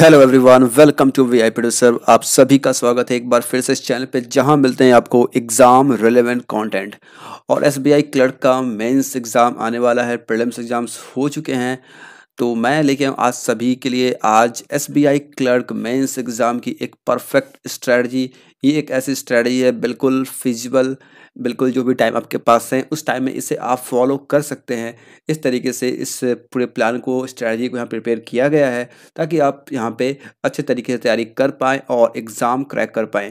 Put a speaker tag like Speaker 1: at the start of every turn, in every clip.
Speaker 1: Hello everyone welcome to V I producer आप सभी का स्वागत है एक बार फिर से इस चैनल पे जहां मिलते हैं आपको एग्ज़ाम रिलेवेंट कंटेंट और एसबीआई क्लर्क का मेंस एग्ज़ाम आने वाला है प्रीलिम्स एग्ज़ाम्स हो चुके हैं तो मैं लेके आऊँ आज सभी के लिए आज एसबीआई क्लर्क मेंस एग्ज़ाम की एक परफेक्ट स्ट्रेटजी ये एक ऐसी स्ट्रैटी है बिल्कुल फिजिबल बिल्कुल जो भी टाइम आपके पास है उस टाइम में इसे आप फॉलो कर सकते हैं इस तरीके से इस पूरे प्लान को स्ट्रैटी को यहाँ प्रिपेयर किया गया है ताकि आप यहाँ पे अच्छे तरीके से तैयारी कर पाएँ और एग्ज़ाम क्रैक कर पाएँ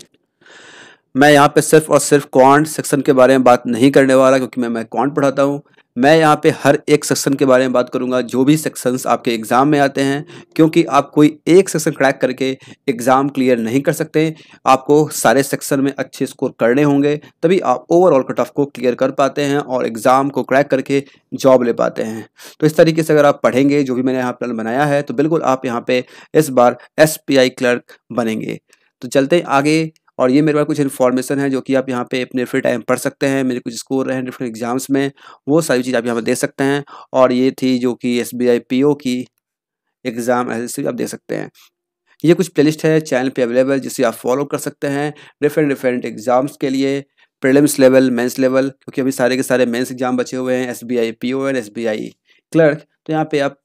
Speaker 1: मैं यहाँ पे सिर्फ और सिर्फ क्वांट सेक्शन के बारे में बात नहीं करने वाला क्योंकि मैं मैं क्वांट पढ़ाता हूँ मैं यहाँ पे हर एक सेक्शन के बारे में बात करूँगा जो भी सेक्शंस आपके एग्ज़ाम में आते हैं क्योंकि आप कोई एक सेक्शन क्रैक करके एग्ज़ाम क्लियर नहीं कर सकते आपको सारे सेक्शन में अच्छे स्कोर करने होंगे तभी आप ओवरऑल कट ऑफ को क्लियर कर पाते हैं और एग्ज़ाम को क्रैक करके जॉब ले पाते हैं तो इस तरीके से अगर आप पढ़ेंगे जो भी मैंने यहाँ प्लान बनाया है तो बिल्कुल आप यहाँ पर इस बार एस क्लर्क बनेंगे तो चलते आगे और ये मेरे पास कुछ इन्फॉर्मेशन है जो कि आप यहाँ पे अपने फ्री टाइम पढ़ सकते हैं मेरे कुछ स्कोर रहे हैं डिफरेंट एग्जाम्स में वो सारी चीज़ आप यहाँ पर देख सकते हैं और ये थी जो कि एस बी की एग्ज़ाम ऐसे आप दे सकते हैं ये कुछ प्लेलिस्ट है चैनल पे अवेलेबल जिसे आप फॉलो कर सकते हैं डिफरेंट डिफरेंट एग्ज़ाम्स के लिए प्रीलिम्स लेवल मेंस लेवल क्योंकि अभी सारे के सारे मेंस एग्ज़ाम बचे हुए हैं S B I P O and S B I clerk तो यहाँ पे आप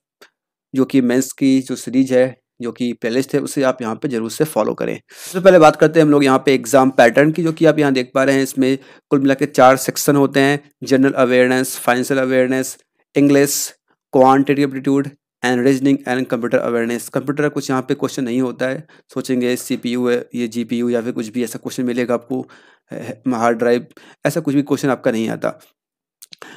Speaker 1: जो कि मेंस की जो सीरीज है जो कि प्लेलिस्ट है उसे आप यहाँ पे जरूर से फॉलो करें सबसे पहले बात करते हैं हम लोग यहाँ पे एग्जाम पैटर्न की जो कि आप यहाँ देख पा रहे हैं इसमें कुल मिला के चार सेक्शन होते हैं general awareness financial awareness English quantity aptitude and reasoning and computer awareness computer कुछ यहाँ पे क्वेश्चन नहीं होता है सोचेंगे सी पी यू है ये जी पी यू या फिर कुछ भी ऐसा क्वेश्चन मिलेगा आपको हार्ड ड्राइव ऐसा कुछ भी क्वेश्चन आपका नहीं आता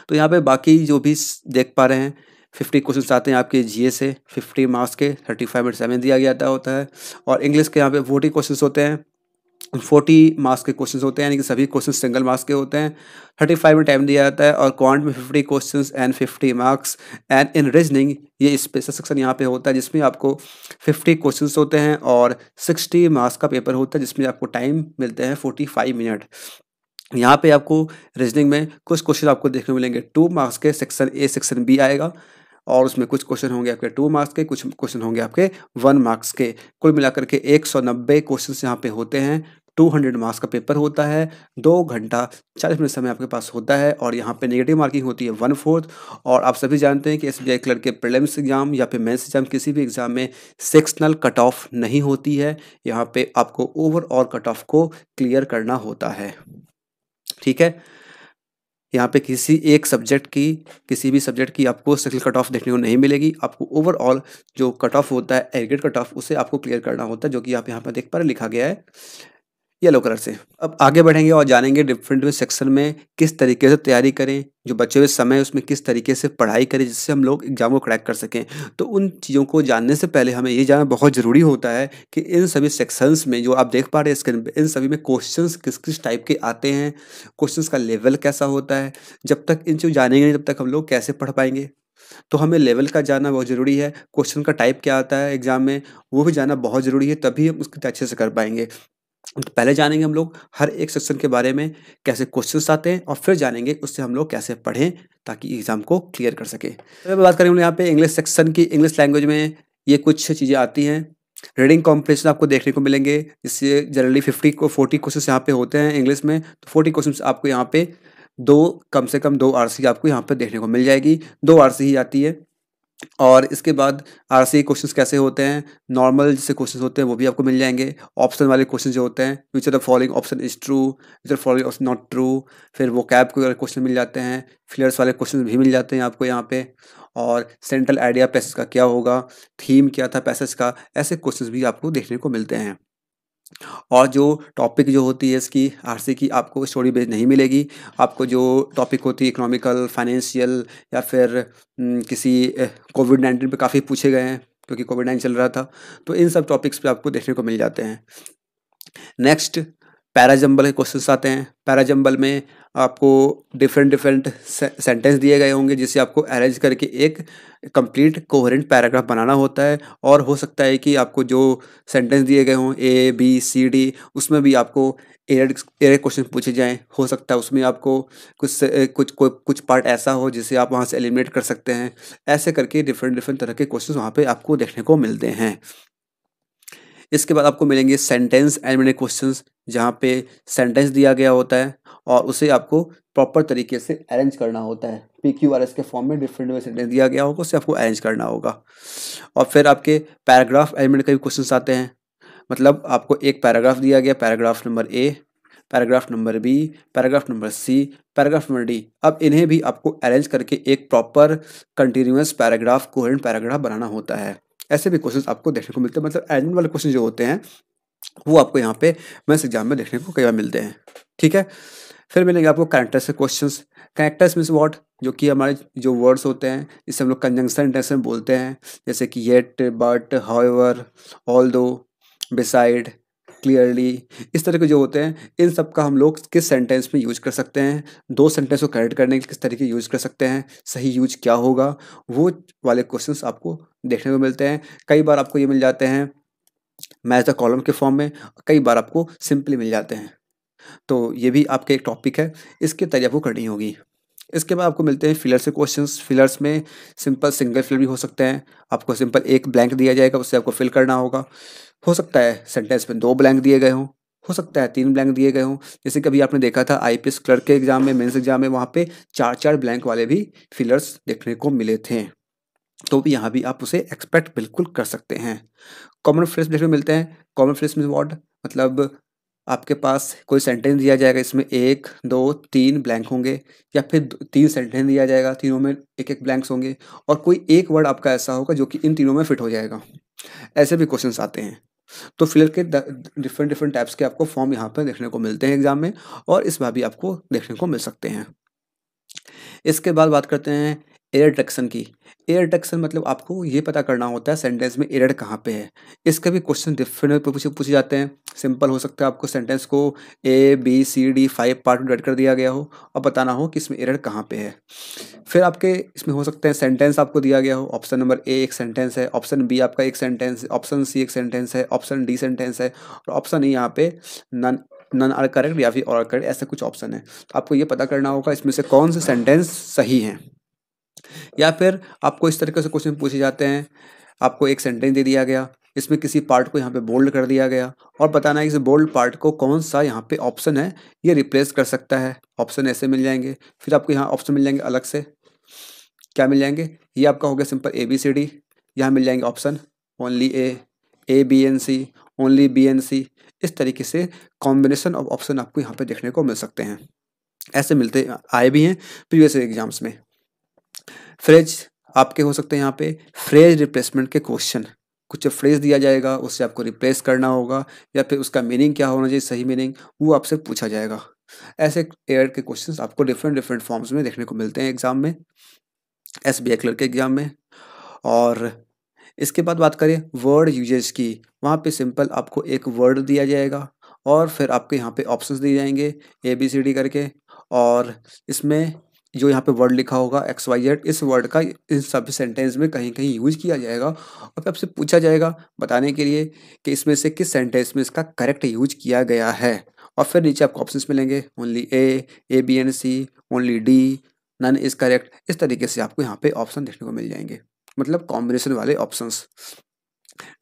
Speaker 1: तो यहाँ पे बाकी जो भी देख पा रहे हैं फिफ्टी क्वेश्चन आते हैं आपके जी से फिफ्टी मार्क्स के थर्टी फाइव एंड सेवन दिया गया होता है और इंग्लिश के यहाँ पे फोर्टी क्वेश्चन होते हैं फोर्टी मार्क्स के क्वेश्चन होते हैं यानी कि सभी क्वेश्चन सिंगल मार्क्स के होते हैं थर्टी फाइव में टाइम दिया जाता है और क्वांट में fifty question and fifty marks and in reasoning ये स्पेशल सेक्शन यहाँ पे होता है जिसमें आपको फिफ्टी क्वेश्चन होते हैं और सिक्सटी मार्क्स का पेपर होता है जिसमें आपको टाइम मिलते हैं फोर्टी फाइव मिनट यहाँ पे आपको रीजनिंग में कुछ क्वेश्चन आपको देखने मिलेंगे टू मार्क्स के सेक्शन ए सेक्शन बी आएगा और उसमें कुछ क्वेश्चन होंगे आपके टू मार्क्स के कुछ क्वेश्चन होंगे आपके वन मार्क्स के कुल मिलाकर के एक सौ नब्बे क्वेश्चन यहाँ पे होते हैं टू हंड्रेड मार्क्स का पेपर होता है दो घंटा चालीस मिनट समय आपके पास होता है और यहाँ पे नेगेटिव मार्किंग होती है वन फोर्थ और आप सभी जानते हैं कि एस बी के प्रिलिम्स एग्ज़ाम या फिर मेंस एग्ज़ाम किसी भी एग्ज़ाम में सेक्शनल कट ऑफ नहीं होती है यहाँ पे आपको ओवरऑल कट ऑफ को क्लियर करना होता है ठीक है यहाँ पे किसी एक सब्जेक्ट की किसी भी सब्जेक्ट की आपको सिक्ल कट ऑफ देखने को नहीं मिलेगी आपको ओवरऑल जो कट ऑफ होता है एग्रेड कट ऑफ उसे आपको क्लियर करना होता है जो कि आप यहाँ पर देख पा रहे लिखा गया है येलो कलर से अब आगे बढ़ेंगे और जानेंगे डिफरेंट सेक्शन में किस तरीके से तैयारी करें जो बचे हुए समय उसमें किस तरीके से पढ़ाई करें जिससे हम लोग एग्जाम को क्रैक कर सकें तो उन चीज़ों को जानने से पहले हमें ये जानना बहुत ज़रूरी होता है कि इन सभी सेक्शंस में जो आप देख पा रहे हैं स्क्रीन पर इन सभी में क्वेश्चन किस किस टाइप के आते हैं क्वेश्चन का लेवल कैसा होता है जब तक इन चीज़ जानेंगे नहीं तब तक हम लोग कैसे पढ़ पाएंगे तो हमें लेवल का जानना बहुत ज़रूरी है क्वेश्चन का टाइप क्या आता है एग्ज़ाम में वो भी जानना बहुत ज़रूरी है तभी हम उसके अच्छे से कर पाएंगे तो पहले जानेंगे हम लोग हर एक सेक्शन के बारे में कैसे क्वेश्चन आते हैं और फिर जानेंगे उससे हम लोग कैसे पढ़ें ताकि एग्जाम को क्लियर कर सके तो बात करेंगे यहाँ पे इंग्लिश सेक्शन की इंग्लिश लैंग्वेज में ये कुछ चीज़ें आती हैं रीडिंग कॉम्पिटिशन आपको देखने को मिलेंगे जिससे जनरली फिफ्टी को फोर्टी क्वेश्चन यहाँ पे होते हैं इंग्लिश में तो फोर्टी क्वेश्चन आपको यहाँ पे दो कम से कम दो आर आपको यहाँ पे देखने को मिल जाएगी दो आर ही आती है और इसके बाद आर सी क्वेश्चन कैसे होते हैं नॉर्मल जैसे क्वेश्चन होते हैं वो भी आपको मिल जाएंगे ऑप्शन वाले क्वेश्चन जो होते हैं which are the following option is true which are following option not true फिर वो कैब के क्वेश्चन मिल जाते हैं फिलर्स वाले क्वेश्चन भी मिल जाते हैं आपको यहाँ पे और सेंट्रल आइडिया पैसेज का क्या होगा थीम क्या था पैसेज का ऐसे क्वेश्चन भी आपको देखने को मिलते हैं और जो टॉपिक जो होती है इसकी आरसी की आपको स्टोरी बेस नहीं मिलेगी आपको जो टॉपिक होती है इकोनॉमिकल फाइनेंशियल या फिर हम्म, किसी कोविड नाइन्टीन पे काफ़ी पूछे गए हैं क्योंकि कोविड नाइन्टीन चल रहा था तो इन सब टॉपिक्स पे आपको देखने को मिल जाते हैं नेक्स्ट पैराजम्बल के क्वेश्चन आते हैं पैराजम्बल में आपको डिफरेंट डिफरेंट सेंटेंस दिए गए होंगे जिसे आपको अरेंज करके एक कंप्लीट कोहरेंट पैराग्राफ बनाना होता है और हो सकता है कि आपको जो सेंटेंस दिए गए हों ए बी सी डी उसमें भी आपको एरेड एयर क्वेश्चन पूछे जाएं हो सकता है उसमें आपको कुछ कुछ को, कुछ पार्ट ऐसा हो जिसे आप वहाँ से एलिमिनेट कर सकते हैं ऐसे करके डिफरेंट डिफरेंट तरह के क्वेश्चन वहाँ पर आपको देखने को मिलते हैं इसके बाद आपको मिलेंगे सेंटेंस एंड मैंने क्वेश्चन जहाँ पे सेंटेंस दिया गया होता है और उसे आपको प्रॉपर तरीके से अरेंज करना होता है पी क्यू आर एस के फॉर्म में डिफरेंट वे सेंटेंस दिया गया होगा उसे आपको अरेंज करना होगा और फिर आपके पैराग्राफ एलिमेंट के भी क्वेश्चन आते हैं मतलब आपको एक पैराग्राफ दिया गया paragraph number A paragraph number B paragraph number C paragraph number D अब इन्हें भी आपको अरेंज करके एक proper continuous paragraph coherent paragraph बनाना होता है ऐसे भी क्वेश्चन आपको देखने को मिलते हैं मतलब एजमेंट वाले क्वेश्चन जो होते हैं वो आपको यहाँ पे मैथ्स एग्जाम में देखने को कई बार मिलते हैं ठीक है फिर मिलेंगे आपको कैरेक्टर्स के क्वेश्चन कैरेक्टर्स मीन्स वॉट जो कि हमारे जो वर्ड्स होते हैं जिससे हम लोग कंजंक्शन इंटेंशन बोलते हैं जैसे कि yet but however although beside clearly इस तरह के जो होते हैं इन सब का हम लोग किस सेंटेंस में यूज कर सकते हैं दो सेंटेंस को करेक्ट करने के किस तरीके यूज कर सकते हैं सही यूज क्या होगा वो वाले क्वेश्चंस आपको देखने को मिलते हैं कई बार आपको ये मिल जाते हैं मैच द कॉलम के फॉर्म में कई बार आपको सिंपली मिल जाते हैं तो ये भी आपके एक टॉपिक है इसकी तैयारी आपको करनी होगी इसके बाद आपको मिलते हैं फिलर से क्वेश्चंस फिलर्स में सिंपल सिंगल फिल भी हो सकते हैं आपको सिंपल एक ब्लैंक दिया जाएगा उससे आपको फिल करना होगा हो सकता है सेंटेंस में दो ब्लैंक दिए गए हों हो सकता है तीन ब्लैंक दिए गए हों जैसे कभी आपने देखा था आई क्लर्क के एग्जाम में मेन्स एग्जाम में वहाँ पे चार चार ब्लैंक वाले भी फिलर्स देखने को मिले थे तो भी यहाँ भी आप उसे एक्सपेक्ट बिल्कुल कर सकते हैं कॉमन फ्रेस देखने मिलते हैं कॉमन फ्रेस में वर्ड मतलब आपके पास कोई सेंटेंस दिया जाएगा इसमें एक दो तीन ब्लैंक होंगे या फिर तीन सेंटेंस दिया जाएगा तीनों में एक एक ब्लैंक्स होंगे और कोई एक वर्ड आपका ऐसा होगा जो कि इन तीनों में फिट हो जाएगा ऐसे भी क्वेश्चन आते हैं तो फिलर के डिफरेंट डिफरेंट टाइप्स के आपको फॉर्म यहाँ पर देखने को मिलते हैं एग्जाम में और इस बार भी आपको देखने को मिल सकते हैं इसके बाद बात करते हैं एयर की एयर मतलब आपको ये पता करना होता है सेंटेंस में एरर कहाँ पे है इसका भी क्वेश्चन डिफरेंट पूछे पूछे जाते हैं सिंपल हो सकता है आपको सेंटेंस को A B C D five part में डिवाइड कर दिया गया हो और बताना हो कि इसमें एरर कहाँ पे है फिर आपके इसमें हो सकते हैं सेंटेंस आपको दिया गया हो ऑप्शन नंबर ए एक सेंटेंस है ऑप्शन बी आपका एक सेंटेंस ऑप्शन सी एक सेंटेंस है ऑप्शन डी सेंटेंस है और ऑप्शन ई यहाँ पे नन नन आर करेक्ट या फिर और करेक्ट ऐसे कुछ ऑप्शन है तो आपको ये पता करना होगा इसमें से कौन से सेंटेंस सही हैं या फिर आपको इस तरीके से क्वेश्चन पूछे जाते हैं आपको एक सेंटेंस दे दिया गया इसमें किसी पार्ट को यहाँ पे बोल्ड कर दिया गया और बताना है कि इस बोल्ड पार्ट को कौन सा यहाँ पे ऑप्शन है ये रिप्लेस कर सकता है ऑप्शन ऐसे मिल जाएंगे फिर आपको यहाँ ऑप्शन मिल जाएंगे अलग से क्या मिल जाएंगे ये आपका हो गया simple A B C D यहाँ मिल जाएंगे option only A A B and C only B and C इस तरीके से कॉम्बिनेशन ऑफ ऑप्शन आपको यहाँ पे देखने को मिल सकते हैं ऐसे मिलते आए भी हैं प्रीवियस एग्जाम्स में फ्रेज आपके हो सकते हैं यहाँ पे फ्रेज रिप्लेसमेंट के क्वेश्चन कुछ फ्रेज दिया जाएगा उससे आपको रिप्लेस करना होगा या फिर उसका मीनिंग क्या होना चाहिए सही मीनिंग वो आपसे पूछा जाएगा ऐसे एयर के क्वेश्चन आपको डिफरेंट डिफरेंट फॉर्म्स में देखने को मिलते हैं एग्जाम में एस बी क्लर्क के एग्जाम में और इसके बाद बात करें वर्ड यूजेज की वहाँ पे सिंपल आपको एक वर्ड दिया जाएगा और फिर आपके यहाँ पे ऑप्शंस दिए जाएंगे ए बी सी डी करके और इसमें जो यहाँ पे वर्ड लिखा होगा एक्स वाई जेड इस वर्ड का इन सब सेंटेंस में कहीं कहीं यूज किया जाएगा और फिर आपसे पूछा जाएगा बताने के लिए कि इसमें से किस सेंटेंस में इसका करेक्ट यूज किया गया है और फिर नीचे आपको ऑप्शन मिलेंगे only A A B and C only D none is correct इस तरीके से आपको यहाँ पे ऑप्शन देखने को मिल जाएंगे मतलब कॉम्बिनेशन वाले ऑप्शन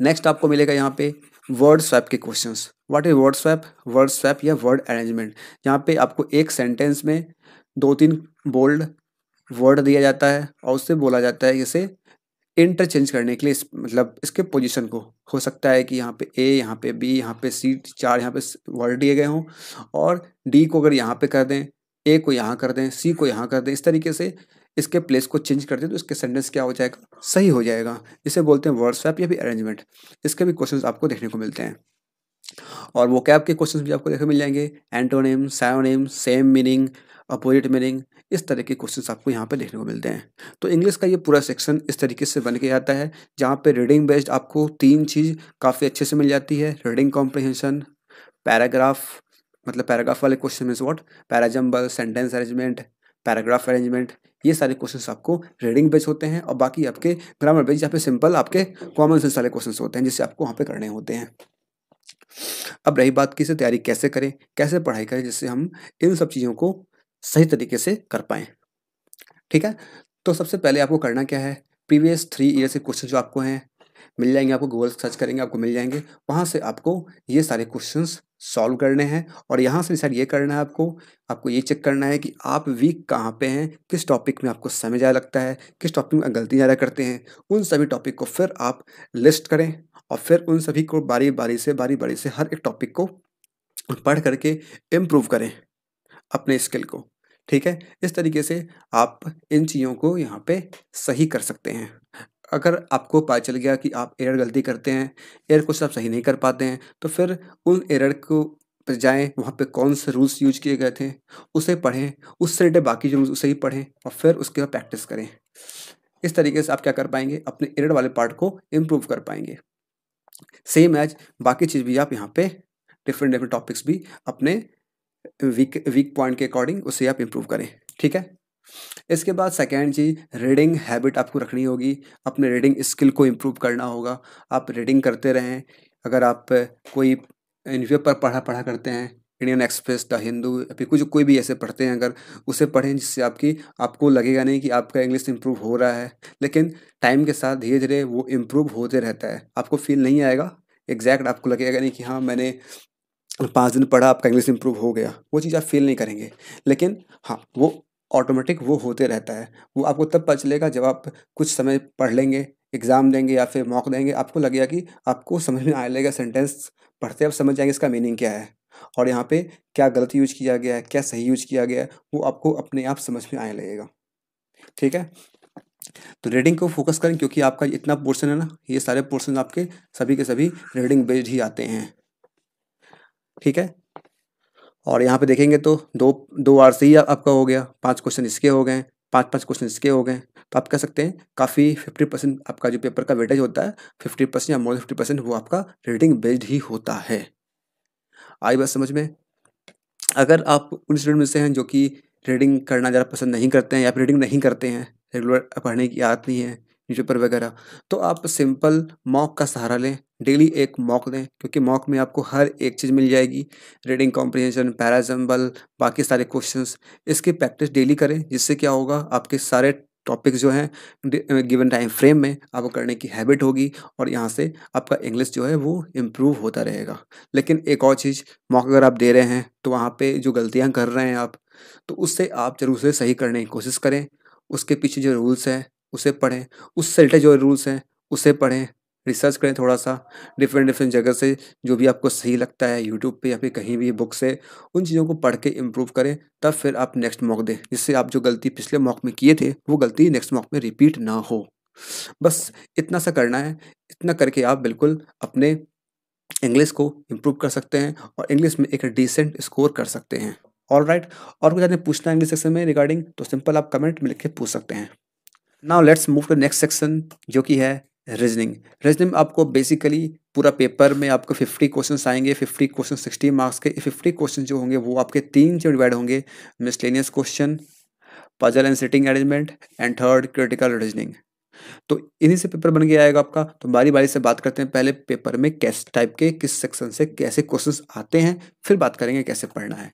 Speaker 1: नेक्स्ट आपको मिलेगा यहाँ पे वर्ड स्वैप के questions what is word swap word swap या वर्ड अरेंजमेंट यहाँ पे आपको एक सेंटेंस में दो तीन बोल्ड वर्ड दिया जाता है और उससे बोला जाता है इसे इंटरचेंज करने के लिए इस मतलब इसके पोजीशन को हो सकता है कि यहाँ पे ए यहाँ पे बी यहाँ पे सी चार यहाँ पे वर्ड दिए गए हों और डी को अगर यहाँ पे कर दें ए को यहाँ कर दें सी को यहाँ कर दें इस तरीके से इसके प्लेस को चेंज कर दें तो इसके सेंटेंस क्या हो जाएगा सही हो जाएगा इसे बोलते हैं वर्ड स्वैप या फिर अरेंजमेंट इसके भी क्वेश्चन आपको देखने को मिलते हैं और वो कैब के क्वेश्चन भी आपको देखने मिल जाएंगे antonym synonym same meaning opposite meaning इस तरह के क्वेश्चन आपको यहाँ पे देखने को मिलते हैं तो इंग्लिश का ये पूरा सेक्शन इस तरीके से बन के आता है जहाँ पे रीडिंग बेस्ड आपको तीन चीज़ काफ़ी अच्छे से मिल जाती है रीडिंग कॉम्प्रिहेंशन पैराग्राफ मतलब पैराग्राफ वाले question is what parajumble sentence arrangement paragraph arrangement ये सारे क्वेश्चंस आपको रीडिंग बेस्ड होते हैं और बाकी आपके ग्रामर बेस्ड यहाँ पे सिंपल आपके कॉमन सेंस वाले क्वेश्चंस होते हैं जिससे आपको वहाँ पे करने होते हैं अब रही बात से तैयारी कैसे करें कैसे पढ़ाई करें जिससे हम इन सब चीज़ों को सही तरीके से कर पाएँ ठीक है तो सबसे पहले आपको करना क्या है प्रीवियस थ्री ईयर के क्वेश्चन जो आपको हैं मिल जाएंगे आपको गूगल सर्च करेंगे आपको मिल जाएंगे वहाँ से आपको ये सारे क्वेश्चन सॉल्व करने हैं और यहाँ से डिसाइड ये करना है आपको आपको ये चेक करना है कि आप वीक कहाँ पे हैं किस टॉपिक में आपको समय ज़्यादा लगता है किस टॉपिक में गलती ज़्यादा करते हैं उन सभी टॉपिक को फिर आप लिस्ट करें और फिर उन सभी को बारी बारी से बारी बारी से हर एक टॉपिक को पढ़ करके इम्प्रूव करें अपने स्किल को ठीक है इस तरीके से आप इन चीज़ों को यहाँ पे सही कर सकते हैं अगर आपको पता चल गया कि आप एरर गलती करते हैं एरर कुछ आप सही नहीं कर पाते हैं तो फिर उन एरर को पर जाएँ वहाँ पे कौन से रूल्स यूज किए गए थे उसे पढ़ें उससे रिलेटेड बाकी जो रूल्स उसे ही पढ़ें और फिर उसके बाद प्रैक्टिस करें इस तरीके से आप क्या कर पाएंगे अपने एरर वाले पार्ट को इम्प्रूव कर पाएंगे सेम एज बाकी चीज़ भी आप यहाँ पे डिफरेंट डिफरेंट टॉपिक्स भी अपने वीक वीक पॉइंट के अकॉर्डिंग उसे आप इम्प्रूव करें ठीक है इसके बाद सेकेंड चीज़ रीडिंग हैबिट आपको रखनी होगी अपने रीडिंग स्किल को इम्प्रूव करना होगा आप रीडिंग करते रहें अगर आप कोई पर पढ़ा पढ़ा करते हैं इंडियन एक्सप्रेस द हिंदू या फिर कुछ कोई भी ऐसे पढ़ते हैं अगर उसे पढ़ें जिससे आपकी आपको लगेगा नहीं कि आपका इंग्लिश इम्प्रूव हो रहा है लेकिन टाइम के साथ धीरे धीरे वो इम्प्रूव होते रहता है आपको फील नहीं आएगा एग्जैक्ट आपको लगेगा नहीं कि हाँ मैंने पाँच दिन पढ़ा आपका इंग्लिश इम्प्रूव हो गया वो चीज़ आप फील नहीं करेंगे लेकिन हाँ वो ऑटोमेटिक वो होते रहता है वो आपको तब पता चलेगा जब आप कुछ समय पढ़ लेंगे एग्ज़ाम देंगे या फिर मॉक देंगे आपको लगेगा कि आपको समझ में आ लेगा सेंटेंस पढ़ते आप समझ जाएंगे इसका मीनिंग क्या है और यहाँ पे क्या गलत यूज किया गया है क्या सही यूज किया गया है वो आपको अपने आप समझ में आने लगेगा ठीक है तो रीडिंग को फोकस करें क्योंकि आपका इतना पोर्शन है ना ये सारे पोर्शन आपके सभी के सभी रीडिंग बेस्ड ही आते हैं ठीक है और यहाँ पे देखेंगे तो दो दो आर से ही आपका हो गया पांच क्वेश्चन इसके हो गए पांच पांच क्वेश्चन इसके हो गए तो आप कह सकते हैं काफ़ी फिफ्टी परसेंट आपका जो पेपर का वेटेज होता है फिफ्टी परसेंट या मोर देन फिफ्टी परसेंट वो आपका रीडिंग बेस्ड ही होता है आई बात समझ में अगर आप उन स्टूडेंट में से हैं जो कि रीडिंग करना ज़्यादा पसंद नहीं करते हैं या फिर रीडिंग नहीं करते हैं रेगुलर पढ़ने की आदत नहीं है न्यूज़पेपर वगैरह तो आप सिंपल मॉक का सहारा लें डेली एक मॉक लें क्योंकि मॉक में आपको हर एक चीज़ मिल जाएगी रीडिंग कॉम्प्रिहेंशन पैराजम्बल बाकी सारे क्वेश्चंस इसकी प्रैक्टिस डेली करें जिससे क्या होगा आपके सारे टॉपिक्स जो हैं गिवन टाइम फ्रेम में आपको करने की हैबिट होगी और यहाँ से आपका इंग्लिश जो है वो इम्प्रूव होता रहेगा लेकिन एक और चीज़ मौका अगर आप दे रहे हैं तो वहाँ पे जो गलतियाँ कर रहे हैं आप तो उससे आप जरूर से सही करने की कोशिश करें उसके पीछे जो रूल्स हैं उसे पढ़ें उससे रिलेटेड जो रूल्स हैं उसे पढ़ें रिसर्च करें थोड़ा सा डिफरेंट डिफरेंट जगह से जो भी आपको सही लगता है यूट्यूब पे या फिर कहीं भी बुक से उन चीज़ों को पढ़ के इम्प्रूव करें तब फिर आप नेक्स्ट मॉक दें जिससे आप जो गलती पिछले मॉक में किए थे वो गलती नेक्स्ट मॉक में रिपीट ना हो बस इतना सा करना है इतना करके आप बिल्कुल अपने इंग्लिश को इम्प्रूव कर सकते हैं और इंग्लिश में एक डिसेंट स्कोर कर सकते हैं ऑल राइट right. और कुछ आपने पूछना है इंग्लिश सेक्शन में रिगार्डिंग तो सिंपल आप कमेंट में लिख के पूछ सकते हैं now let's move to next section जो कि है रीजनिंग रीजनिंग आपको बेसिकली पूरा पेपर में आपको फिफ्टी क्वेश्चन आएंगे फिफ्टी क्वेश्चन सिक्सटी मार्क्स के फिफ्टी क्वेश्चन जो होंगे वो आपके तीन से डिवाइड होंगे miscellaneous question puzzle and sitting arrangement and third critical reasoning तो इन्हीं से पेपर बन गया आएगा आपका तो बारी बारी से बात करते हैं पहले पेपर में कैस टाइप के किस सेक्शन से कैसे क्वेश्चन आते हैं फिर बात करेंगे कैसे पढ़ना है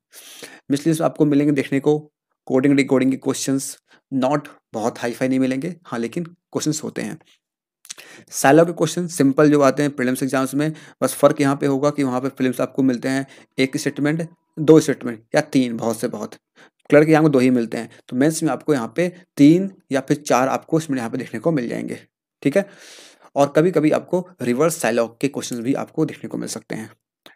Speaker 1: मिसलेनियस आपको मिलेंगे देखने को कोडिंग रिकॉर्डिंग के क्वेश्चंस नॉट बहुत हाई फाई नहीं मिलेंगे हाँ लेकिन क्वेश्चंस होते हैं सैलो के क्वेश्चन सिंपल जो आते हैं प्रीलिम्स एग्जाम्स में बस फ़र्क यहाँ पे होगा कि वहाँ पे फिल्म आपको मिलते हैं एक स्टेटमेंट दो स्टेटमेंट या तीन बहुत से बहुत क्लर्क एग्जाम को दो ही मिलते हैं तो मेंस में आपको यहाँ पे तीन या फिर चार आपको इसमें यहाँ पे देखने को मिल जाएंगे ठीक है और कभी कभी आपको रिवर्स साइलॉग के क्वेश्चन भी आपको देखने को मिल सकते हैं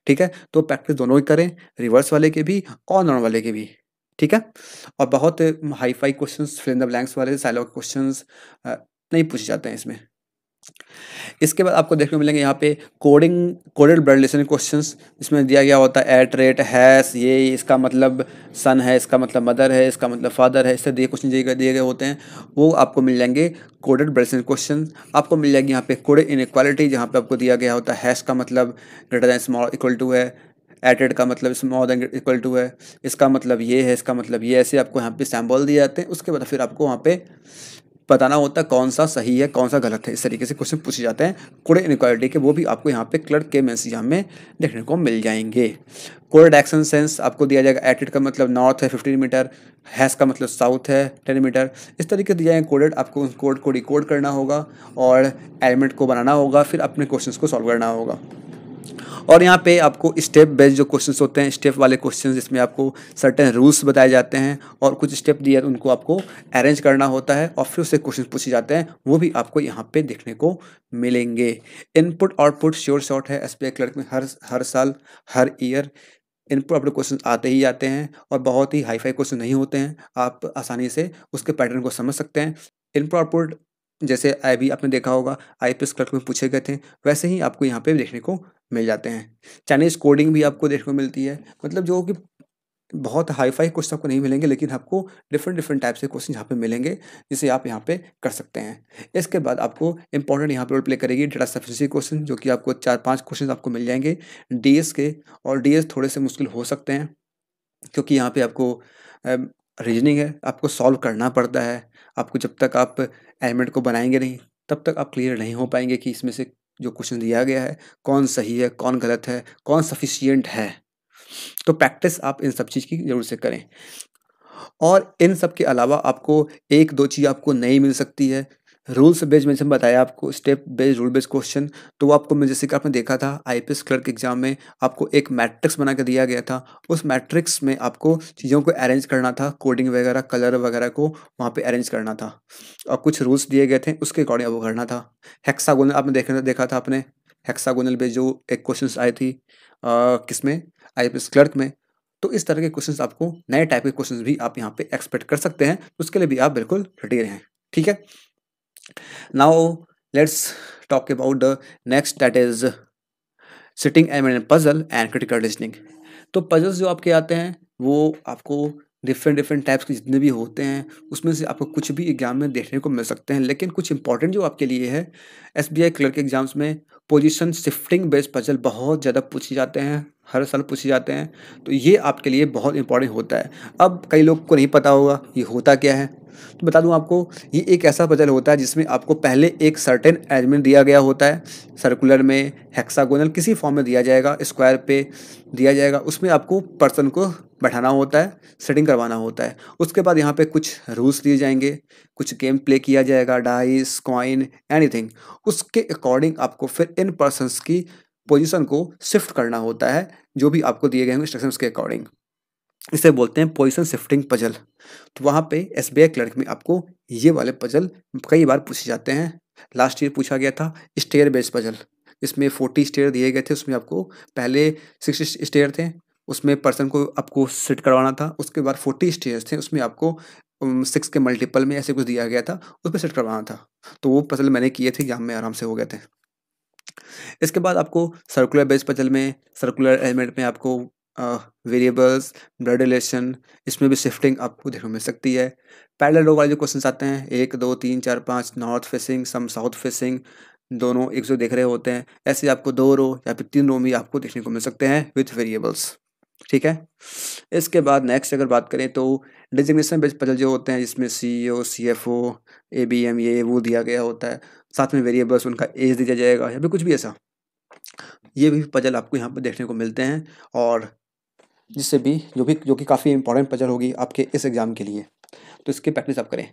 Speaker 1: ठीक है तो प्रैक्टिस दोनों ही करें रिवर्स वाले के भी और नॉन वाले के भी ठीक है और बहुत hi fi question fill the blanks वाले सैलॉग क्वेश्चन नहीं पूछे जाते हैं इसमें इसके बाद आपको देखने को मिलेंगे यहाँ पे coding coded blood relation question इसमें दिया गया होता है एट रेट हैस ये इसका मतलब सन है इसका मतलब मदर है इसका मतलब फादर है इससे दिए क्वेश्चन दिए गए होते हैं वो आपको मिल जाएंगे कोडेड ब्लड रिलेशन क्वेश्चन आपको मिल जाएगी यहाँ पे कोडेड इक्वालिटी जहाँ पर आपको दिया गया होता हैस का मतलब greater than small equal to है एटेड का मतलब मोर देन इक्वल टू है इसका मतलब ये है इसका मतलब ये ऐसे आपको यहाँ पे सैम्बल दिए जाते हैं उसके बाद फिर आपको वहाँ पे बताना होता है कौन सा सही है कौन सा गलत है इस तरीके से क्वेश्चन पूछे जाते हैं कोड इनक्वालिटी के वो भी आपको यहाँ पे क्लर्क के मैसेज एग्जाम में देखने को मिल जाएंगे कोड एक्शन सेंस आपको दिया जाएगा एटिट का मतलब नॉर्थ है फिफ्टीन मीटर हैस का मतलब साउथ है टेन मीटर इस तरीके दिया जाएंगे कोडेड आपको उस कोड को रिकॉर्ड करना होगा और एलिमेंट को बनाना होगा फिर अपने क्वेश्चन को सॉल्व करना होगा और यहाँ पे आपको स्टेप बेस्ड जो क्वेश्चंस होते हैं स्टेप वाले क्वेश्चंस जिसमें आपको सर्टेन रूल्स बताए जाते हैं और कुछ स्टेप दिए उनको आपको अरेंज करना होता है और फिर उससे क्वेश्चन पूछे जाते हैं वो भी आपको यहाँ पर देखने को मिलेंगे इनपुट आउटपुट श्योर शॉर्ट है एस क्लर्क में हर हर साल हर ईयर इनपुट आउटपुट क्वेश्चन आते ही आते हैं और बहुत ही हाई फाई क्वेश्चन नहीं होते हैं आप आसानी से उसके पैटर्न को समझ सकते हैं इनपुट आउटपुट जैसे अभी आपने देखा होगा आई पी क्लर्क में पूछे गए थे वैसे ही आपको यहाँ पे देखने को मिल जाते हैं चाइनीज़ कोडिंग भी आपको देखने को मिलती है मतलब जो कि बहुत हाई फाई क्वेश्चन आपको नहीं मिलेंगे लेकिन आपको डिफरेंट डिफरेंट टाइप से क्वेश्चन यहाँ पे मिलेंगे जिसे आप यहाँ पे कर सकते हैं इसके बाद आपको इंपॉर्टेंट यहाँ पे रोल प्ले करेगी डेटा सफिशेंसी क्वेश्चन जो कि आपको चार पांच क्वेश्चन आपको मिल जाएंगे डी के और डी थोड़े से मुश्किल हो सकते हैं क्योंकि यहाँ पर आपको रीजनिंग है आपको सॉल्व करना पड़ता है आपको जब तक आप एलिमेंट को बनाएंगे नहीं तब तक आप क्लियर नहीं हो पाएंगे कि इसमें से जो क्वेश्चन दिया गया है कौन सही है कौन गलत है कौन सफिशियंट है तो प्रैक्टिस आप इन सब चीज़ की ज़रूर से करें और इन सब के अलावा आपको एक दो चीज़ आपको नई मिल सकती है रूल्स बेस्ड मैंने बताया आपको step based rule based question तो आपको मैं जैसे कि आपने देखा था आई क्लर्क एग्जाम में आपको एक मैट्रिक्स बना के दिया गया था उस मैट्रिक्स में आपको चीज़ों को अरेंज करना था कोडिंग वगैरह कलर वगैरह को वहाँ पर अरेंज करना था और कुछ रूल्स दिए गए थे उसके अकॉर्डिंग आपको करना था हेक्सागोनल आपने देखा देखा था आपने हेक्सागोनल बेस्ड जो एक क्वेश्चन आई थी किस में आई क्लर्क में तो इस तरह के क्वेश्चन आपको नए टाइप के क्वेश्चन भी आप यहाँ पर एक्सपेक्ट कर सकते हैं तो उसके लिए भी आप बिल्कुल रटे रहें ठीक है now let's talk about the next that is sitting and puzzle and critical reasoning तो पजल्स जो आपके आते हैं वो आपको डिफरेंट डिफरेंट टाइप्स के जितने भी होते हैं उसमें से आपको कुछ भी एग्जाम में देखने को मिल सकते हैं लेकिन कुछ इंपॉर्टेंट जो आपके लिए है S B I clerk exams में पोजिशन शिफ्टिंग बेस्ड पजल बहुत ज़्यादा पूछे जाते हैं हर साल पूछे जाते हैं तो ये आपके लिए बहुत इंपॉर्टेंट होता है अब कई लोग को नहीं पता होगा ये होता क्या है तो बता दूं आपको ये एक ऐसा पजल होता है जिसमें आपको पहले एक सर्टेन अरेंजमेंट दिया गया होता है सर्कुलर में हेक्सागोनल किसी फॉर्म में दिया जाएगा स्क्वायर पे दिया जाएगा उसमें आपको पर्सन को बैठाना होता है सेटिंग करवाना होता है उसके बाद यहाँ पे कुछ रूल्स दिए जाएंगे कुछ गेम प्ले किया जाएगा डाइस कॉइन एनीथिंग उसके अकॉर्डिंग आपको फिर इन पर्सनस की पोजिशन को शिफ्ट करना होता है जो भी आपको दिए गए होंगे इंस्ट्रक्शन के अकॉर्डिंग इसे बोलते हैं पोजिशन शिफ्टिंग पजल तो वहाँ पे एस बी आई क्लर्क में आपको ये वाले पजल कई बार पूछे जाते हैं लास्ट ईयर पूछा गया था स्टेयर बेस पजल इसमें फोर्टी स्टेयर दिए गए थे उसमें आपको पहले सिक्स स्टेयर थे उसमें पर्सन को आपको सेट करवाना था उसके बाद फोर्टी स्टेयर्स थे उसमें आपको सिक्स के मल्टीपल में ऐसे कुछ दिया गया था उस पर सेट करवाना था तो वो पजल मैंने किए थे जहाँ में आराम से हो गए थे इसके बाद आपको सर्कुलर बेस पजल में सर्कुलर एलिमेंट में आपको वेरिएबल्स ब्लड रिलेशन इसमें भी शिफ्टिंग आपको देखने मिल सकती है पहले लोग वाले जो क्वेश्चन आते हैं एक दो तीन चार पाँच north facing some south facing दोनों एक जो देख रहे होते हैं ऐसे आपको दो रो या फिर तीन रो में आपको देखने को मिल सकते हैं विथ वेरिएबल्स ठीक है इसके बाद नेक्स्ट अगर बात करें तो डिजिग्नेशन बेस्ड पजल जो होते हैं जिसमें C O C F O A B M ये वो दिया गया होता है साथ में वेरिएबल्स उनका एज दिया जाएगा या फिर कुछ भी ऐसा ये भी पजल आपको यहाँ पर देखने को मिलते हैं और जिससे भी जो भी जो कि काफ़ी इंपॉर्टेंट पजल होगी आपके इस एग्ज़ाम के लिए तो इसकी प्रैक्टिस आप करें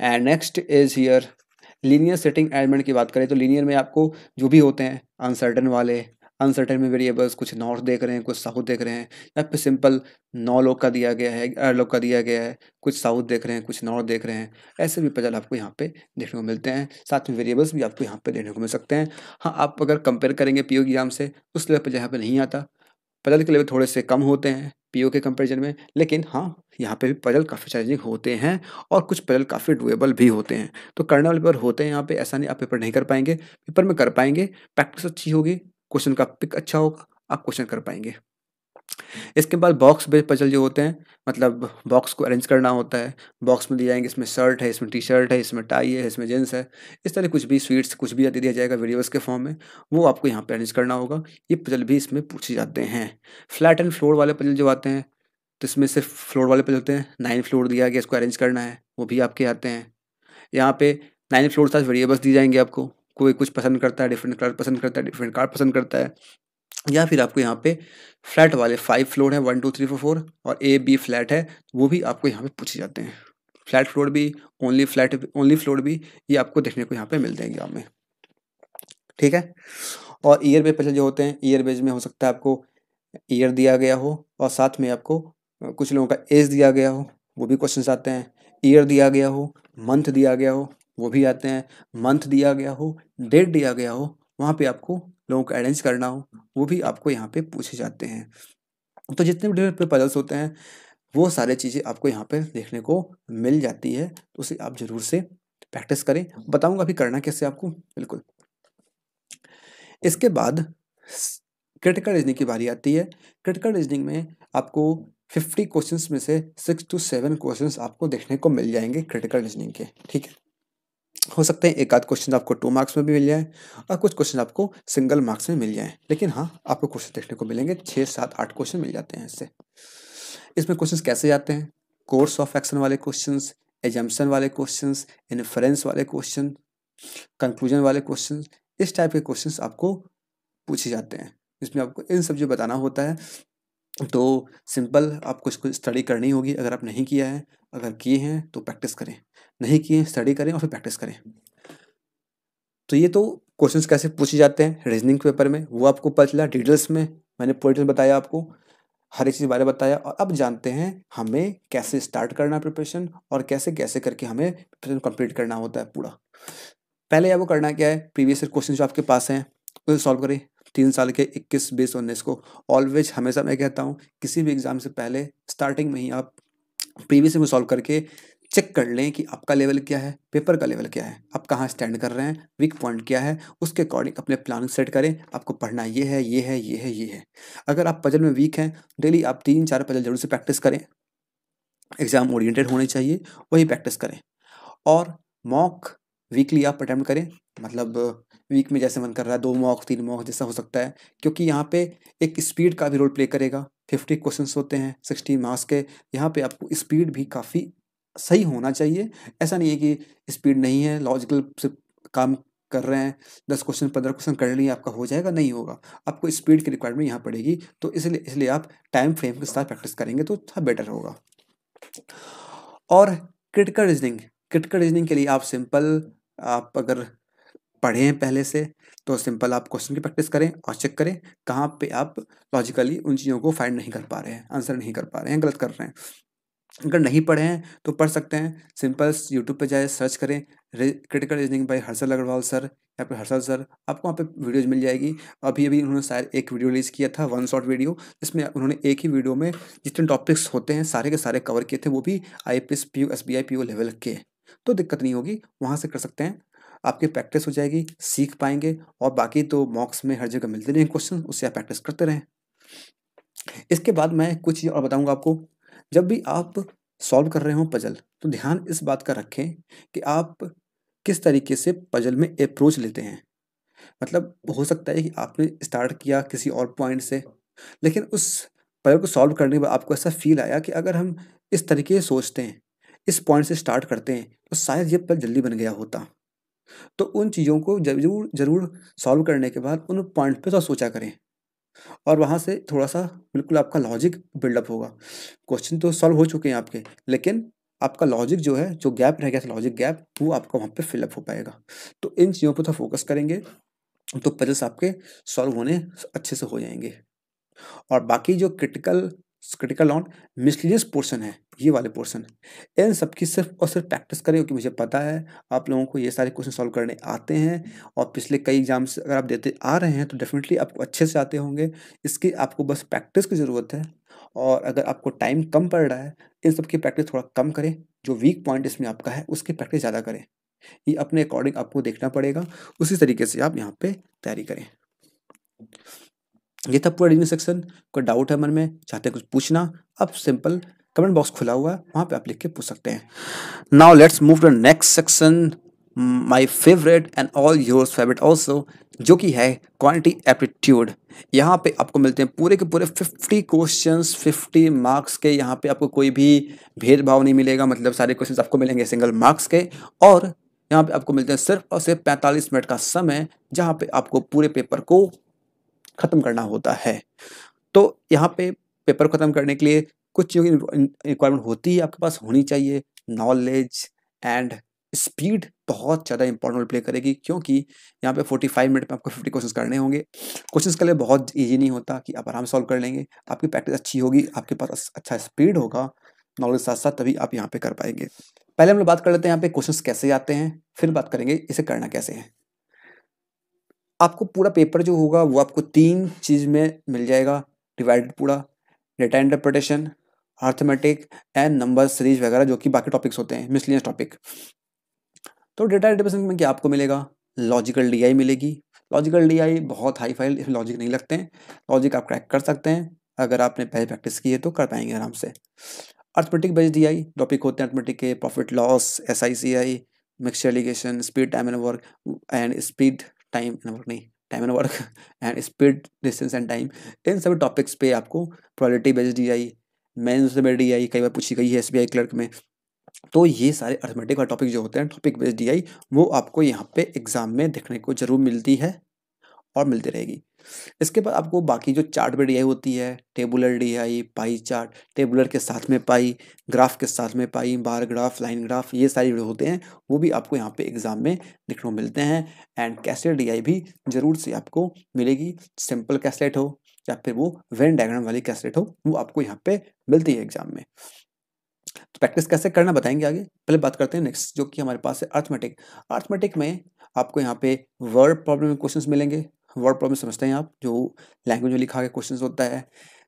Speaker 1: and next is here linear setting element की बात करें तो लीनियर में आपको जो भी होते हैं अनसर्टन वाले अनसर्टन में वेरिएबल्स कुछ नॉर्थ देख रहे हैं कुछ साउथ देख रहे हैं या फिर सिंपल नौ लोग का दिया गया है ग्यारह लोग का दिया गया है कुछ साउथ देख रहे हैं कुछ नॉर्थ देख रहे हैं ऐसे भी पजल आपको यहाँ पे देखने को मिलते हैं साथ में वेरिएबल्स भी आपको यहाँ पे देखने को मिल सकते हैं हाँ आप अगर कंपेयर करेंगे पी एग्जाम से उस लेवल पर जहाँ पर नहीं आता पजल के लेवल थोड़े से कम होते हैं पीओ के कंपैरिजन में लेकिन हाँ यहाँ पे भी पजल काफ़ी चैलेंजिंग होते हैं और कुछ पजल काफ़ी डुएबल भी होते हैं तो करने वाले पेपर होते हैं यहाँ पे ऐसा नहीं आप पेपर नहीं कर पाएंगे पेपर में कर पाएंगे प्रैक्टिस अच्छी होगी क्वेश्चन का पिक अच्छा होगा आप क्वेश्चन कर पाएंगे इसके बाद बॉक्स बेस पजल जो होते हैं मतलब बॉक्स को अरेंज करना होता है बॉक्स में दिए जाएंगे इसमें शर्ट है इसमें टी शर्ट है इसमें टाई है इसमें जींस है इस तरह कुछ भी स्वीट्स कुछ भी दिया जाएगा वीडियोस के फॉर्म में वो आपको यहाँ पर अरेंज करना होगा ये पजल भी इसमें पूछे जाते हैं फ्लैट एंड फ्लोर वाले पजल जो आते हैं तो इसमें सिर्फ फ्लोर वाले पजल होते हैं नाइन फ्लोर दिया गया इसको अरेंज करना है वो भी आपके आते हैं यहाँ पे नाइन फ्लोर साथ वेरिएबल्स दी जाएंगे आपको कोई कुछ पसंद करता है डिफरेंट कलर पसंद करता है डिफरेंट कार पसंद करता है या फिर आपको यहाँ पे फ्लैट वाले फाइव फ्लोर हैं one two three four four और ए बी फ्लैट है वो भी आपको यहाँ पे पूछे जाते हैं फ्लैट फ्लोर भी ओनली फ्लैट ओनली फ्लोर भी ये आपको देखने को यहाँ पे मिलते हैं एग्जाम में ठीक है और ईयर बेज पैसे जो होते हैं ईयर बेज में हो सकता है आपको ईयर दिया गया हो और साथ में आपको कुछ लोगों का एज दिया गया हो वो भी क्वेश्चन आते हैं ईयर दिया गया हो मंथ दिया गया हो वो भी आते हैं मंथ दिया गया हो डेट दिया गया हो वहाँ पे आपको लोगों को अरेंज करना हो वो भी आपको यहाँ पे पूछे जाते हैं तो जितने भी डिफरेंट पजल्स होते हैं वो सारे चीज़ें आपको यहाँ पे देखने को मिल जाती है तो उसे आप ज़रूर से प्रैक्टिस करें बताऊंगा अभी करना कैसे आपको बिल्कुल इसके बाद क्रिटिकल रीजनिंग की बारी आती है क्रिटिकल रीजनिंग में आपको फिफ्टी क्वेश्चंस में से सिक्स टू सेवन क्वेश्चंस आपको देखने को मिल जाएंगे क्रिटिकल रीजनिंग के ठीक है हो सकते हैं एक आध क्वेश्चन आपको टू मार्क्स में भी मिल जाए और कुछ क्वेश्चन आपको सिंगल मार्क्स में मिल जाए लेकिन हाँ आपको क्वेश्चन देखने को मिलेंगे छः सात आठ क्वेश्चन मिल जाते हैं इससे इसमें क्वेश्चन कैसे जाते हैं कोर्स ऑफ एक्शन वाले क्वेश्चन एजम्पन वाले क्वेश्चन इन्फ्रेंस वाले क्वेश्चन कंक्लूजन वाले क्वेश्चन इस टाइप के क्वेश्चन आपको पूछे जाते हैं इसमें आपको इन सब जो बताना होता है तो सिंपल आपको इसको स्टडी करनी होगी अगर आप नहीं किया है अगर किए हैं तो प्रैक्टिस करें नहीं किए स्टडी करें और फिर प्रैक्टिस करें तो ये तो क्वेश्चंस कैसे पूछे जाते हैं रीजनिंग पेपर में वो आपको पता चला डिटेल्स में मैंने पूरे बताया आपको हर एक चीज़ बारे में बताया और अब जानते हैं हमें कैसे स्टार्ट करना है प्रिपरेशन और कैसे कैसे करके हमें प्रिपरेशन कंप्लीट करना होता है पूरा पहले आपको करना क्या है प्रीवियस क्वेश्चन जो आपके पास हैं उसे सॉल्व करें तीन साल के इक्कीस बीस उन्नीस को ऑलवेज हमेशा मैं कहता हूँ किसी भी एग्ज़ाम से पहले स्टार्टिंग में ही आप प्रीवियस में सॉल्व करके चेक कर लें कि आपका लेवल क्या है पेपर का लेवल क्या है आप कहाँ स्टैंड कर रहे हैं वीक पॉइंट क्या है उसके अकॉर्डिंग अपने प्लान सेट करें आपको पढ़ना ये है ये है ये है ये है अगर आप पजल में वीक हैं डेली आप तीन चार पजल जरूर से प्रैक्टिस करें एग्ज़ाम ओरिएंटेड होने चाहिए वही प्रैक्टिस करें और मॉक वीकली आप अटैम्प्ट करें मतलब वीक में जैसे मन कर रहा है दो मॉक तीन मॉक जैसा हो सकता है क्योंकि यहाँ पे एक स्पीड का भी रोल प्ले करेगा फिफ्टी क्वेश्चन होते हैं सिक्सटी मार्क्स के यहाँ पे आपको स्पीड भी काफ़ी सही होना चाहिए ऐसा नहीं है कि स्पीड नहीं है लॉजिकल से काम कर रहे हैं दस क्वेश्चन पंद्रह क्वेश्चन कर लिए आपका हो जाएगा नहीं होगा आपको स्पीड की रिक्वायरमेंट यहाँ पड़ेगी तो इसलिए इसलिए आप टाइम फ्रेम के साथ प्रैक्टिस करेंगे तो थोड़ा अच्छा बेटर होगा और क्रिटिकल रीजनिंग क्रिटिकल रीजनिंग के लिए आप सिंपल आप अगर पढ़े हैं पहले से तो सिंपल आप क्वेश्चन की प्रैक्टिस करें और चेक करें कहाँ पे आप लॉजिकली उन चीज़ों को फाइंड नहीं कर पा रहे हैं आंसर नहीं कर पा रहे हैं गलत कर रहे हैं अगर नहीं पढ़े हैं तो पढ़ सकते हैं सिंपल यूट्यूब पे जाए सर्च करें critical reasoning by Harshal Agarwal sir या फिर हर्षल सर आपको वहाँ पे वीडियोज मिल जाएगी अभी अभी उन्होंने शायद एक वीडियो रिलीज़ किया था वन शॉट वीडियो जिसमें उन्होंने एक ही वीडियो में जितने टॉपिक्स होते हैं सारे के सारे कवर किए थे वो भी I P S P U S B I P O level के तो दिक्कत नहीं होगी वहाँ से कर सकते हैं आपकी प्रैक्टिस हो जाएगी सीख पाएंगे और बाकी तो मॉक्स में हर जगह मिलते रहें क्वेश्चन उससे आप प्रैक्टिस करते रहें इसके बाद मैं कुछ और बताऊंगा आपको जब भी आप सॉल्व कर रहे हो पजल तो ध्यान इस बात का रखें कि आप किस तरीके से पजल में अप्रोच लेते हैं मतलब हो सकता है कि आपने स्टार्ट किया किसी और पॉइंट से लेकिन उस पजल को सॉल्व करने के बाद आपको ऐसा फील आया कि अगर हम इस तरीके से सोचते हैं इस पॉइंट से स्टार्ट करते हैं तो शायद ये पजल जल्दी बन गया होता तो उन चीज़ों को जरूर जरूर सॉल्व करने के बाद उन पॉइंट पे थोड़ा सोचा करें और वहाँ से थोड़ा सा बिल्कुल आपका लॉजिक बिल्डअप होगा क्वेश्चन तो सॉल्व हो चुके हैं आपके लेकिन आपका लॉजिक जो है जो गैप रह गया था लॉजिक गैप वो आपका वहाँ पर फिलअप हो पाएगा तो इन चीज़ों पर थोड़ा फोकस करेंगे तो पजल्स आपके सॉल्व होने अच्छे से हो जाएंगे और बाकी जो critical critical not miscellaneous portion है ये वाले पोर्शन इन सबकी सिर्फ और सिर्फ प्रैक्टिस करें क्योंकि मुझे पता है आप लोगों को ये सारे क्वेश्चन सॉल्व करने आते हैं और पिछले कई एग्जाम्स अगर आप देते आ रहे हैं तो डेफिनेटली आपको अच्छे से आते होंगे इसकी आपको बस प्रैक्टिस की ज़रूरत है और अगर आपको टाइम कम पड़ रहा है इन सब की प्रैक्टिस थोड़ा कम करें जो वीक पॉइंट इसमें आपका है उसकी प्रैक्टिस ज़्यादा करें ये अपने अकॉर्डिंग आपको देखना पड़ेगा उसी तरीके से आप यहाँ पर तैयारी करें ये था पूरा रिव्यू सेक्शन कोई डाउट है मन में चाहते हैं कुछ पूछना अब सिंपल कमेंट बॉक्स खुला हुआ है वहाँ पे आप लिख के पूछ सकते हैं now let's move to next section my favourite and all your favourite also जो कि है क्वालिटी एप्टीट्यूड यहाँ पे आपको मिलते हैं पूरे के पूरे 50 क्वेश्चंस 50 मार्क्स के यहाँ पे आपको कोई भी भेदभाव नहीं मिलेगा मतलब सारे क्वेश्चंस आपको मिलेंगे सिंगल मार्क्स के और यहाँ पे आपको मिलते हैं सिर्फ और सिर्फ 45 मिनट का समय जहाँ पे आपको पूरे पेपर को ख़त्म करना होता है तो यहाँ पे पेपर ख़त्म करने के लिए कुछ की रिक्वायरमेंट होती है आपके पास होनी चाहिए नॉलेज एंड स्पीड बहुत ज़्यादा इंपॉर्टेंट रोल प्ले करेगी क्योंकि यहाँ पे 45 मिनट में आपको 50 क्वेश्चंस करने होंगे क्वेश्चंस के लिए बहुत ईजी नहीं होता कि आप आराम सॉल्व कर लेंगे आपकी प्रैक्टिस अच्छी होगी आपके पास अच्छा स्पीड होगा नॉलेज साथ साथ तभी आप यहाँ पे कर पाएंगे पहले हम लोग बात कर लेते हैं यहाँ पे क्वेश्चन कैसे आते हैं फिर बात करेंगे इसे करना कैसे है आपको पूरा पेपर जो होगा वो आपको तीन चीज़ में मिल जाएगा डिवाइडेड पूरा data interpretation arithmetic and number series वगैरह जो कि बाकी टॉपिक्स होते हैं मिसलियस टॉपिक तो डेटा इंटरप्रेशन में क्या आपको मिलेगा लॉजिकल डी मिलेगी लॉजिकल डी बहुत हाई फाइल इसमें लॉजिक नहीं लगते हैं लॉजिक आप क्रैक कर सकते हैं अगर आपने पहले प्रैक्टिस की है तो कर पाएंगे आराम से अर्थमेटिक बेस्ड आई टॉपिक होते हैं अर्थमेटिक के profit loss S I C I mixture alligation speed time and work and speed time and work नहीं time and work and speed distance and time इन सभी टॉपिक्स पे आपको probability based D I mains में D I कई बार पूछी गई है एस बी आई क्लर्क में तो ये सारे अर्थमेटिक वाले टॉपिक जो होते हैं टॉपिक बेस्ड डी आई वो आपको यहाँ पे एग्ज़ाम में देखने को ज़रूर मिलती है और मिलती रहेगी इसके बाद आपको बाकी जो चार्ट में डी आई होती है tabular D I pie chart tabular के साथ में पाई ग्राफ के साथ में pie bar graph line graph ये सारी जो होते हैं वो भी आपको यहाँ पे एग्जाम में देखने को मिलते हैं एंड कैसेट डी आई भी ज़रूर से आपको मिलेगी सिंपल कैसेट हो या फिर वो वेन डायग्राम वाली कैसेट हो वो आपको यहाँ पे मिलती है एग्जाम में तो प्रैक्टिस कैसे करना बताएंगे आगे पहले बात करते हैं नेक्स्ट जो कि हमारे पास है अर्थमेटिक अर्थमेटिक में आपको यहाँ पे वर्ड प्रॉब्लम क्वेश्चंस मिलेंगे वर्ड प्रॉब्लम समझते हैं आप जो लैंग्वेज में लिखा गया क्वेश्चन होता है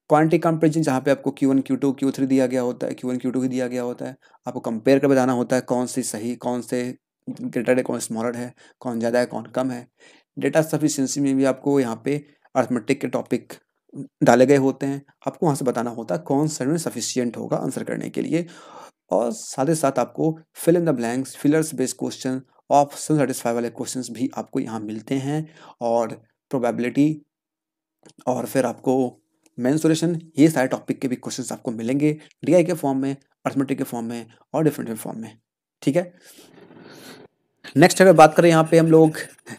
Speaker 1: क्वांटिटी कंपेरिजन जहाँ पे आपको Q one Q two Q three दिया गया होता है क्यू वन क्यू टू भी दिया गया होता है आपको कंपेयर कर बताना होता है कौन सी सही कौन से ग्रेटर है कौन स्मॉलर है कौन ज़्यादा है कौन कम है डेटा सफिशेंसी में भी आपको यहाँ पे अर्थमेटिक के टॉपिक डाले गए होते हैं आपको वहाँ से बताना होता है कौन सर्वे में सफिशियंट होगा आंसर करने के लिए और साथ ही साथ आपको fill in the blanks fillers based question option satisfy वाले क्वेश्चंस भी आपको यहाँ मिलते हैं और प्रोबेबिलिटी और फिर आपको मैंसोरेशन ये सारे टॉपिक के भी क्वेश्चंस आपको मिलेंगे डीआई के फॉर्म में अर्थमेटिक के फॉर्म में और डिफरेंट फॉर्म में ठीक है नेक्स्ट अगर बात करें यहाँ पे हम लोग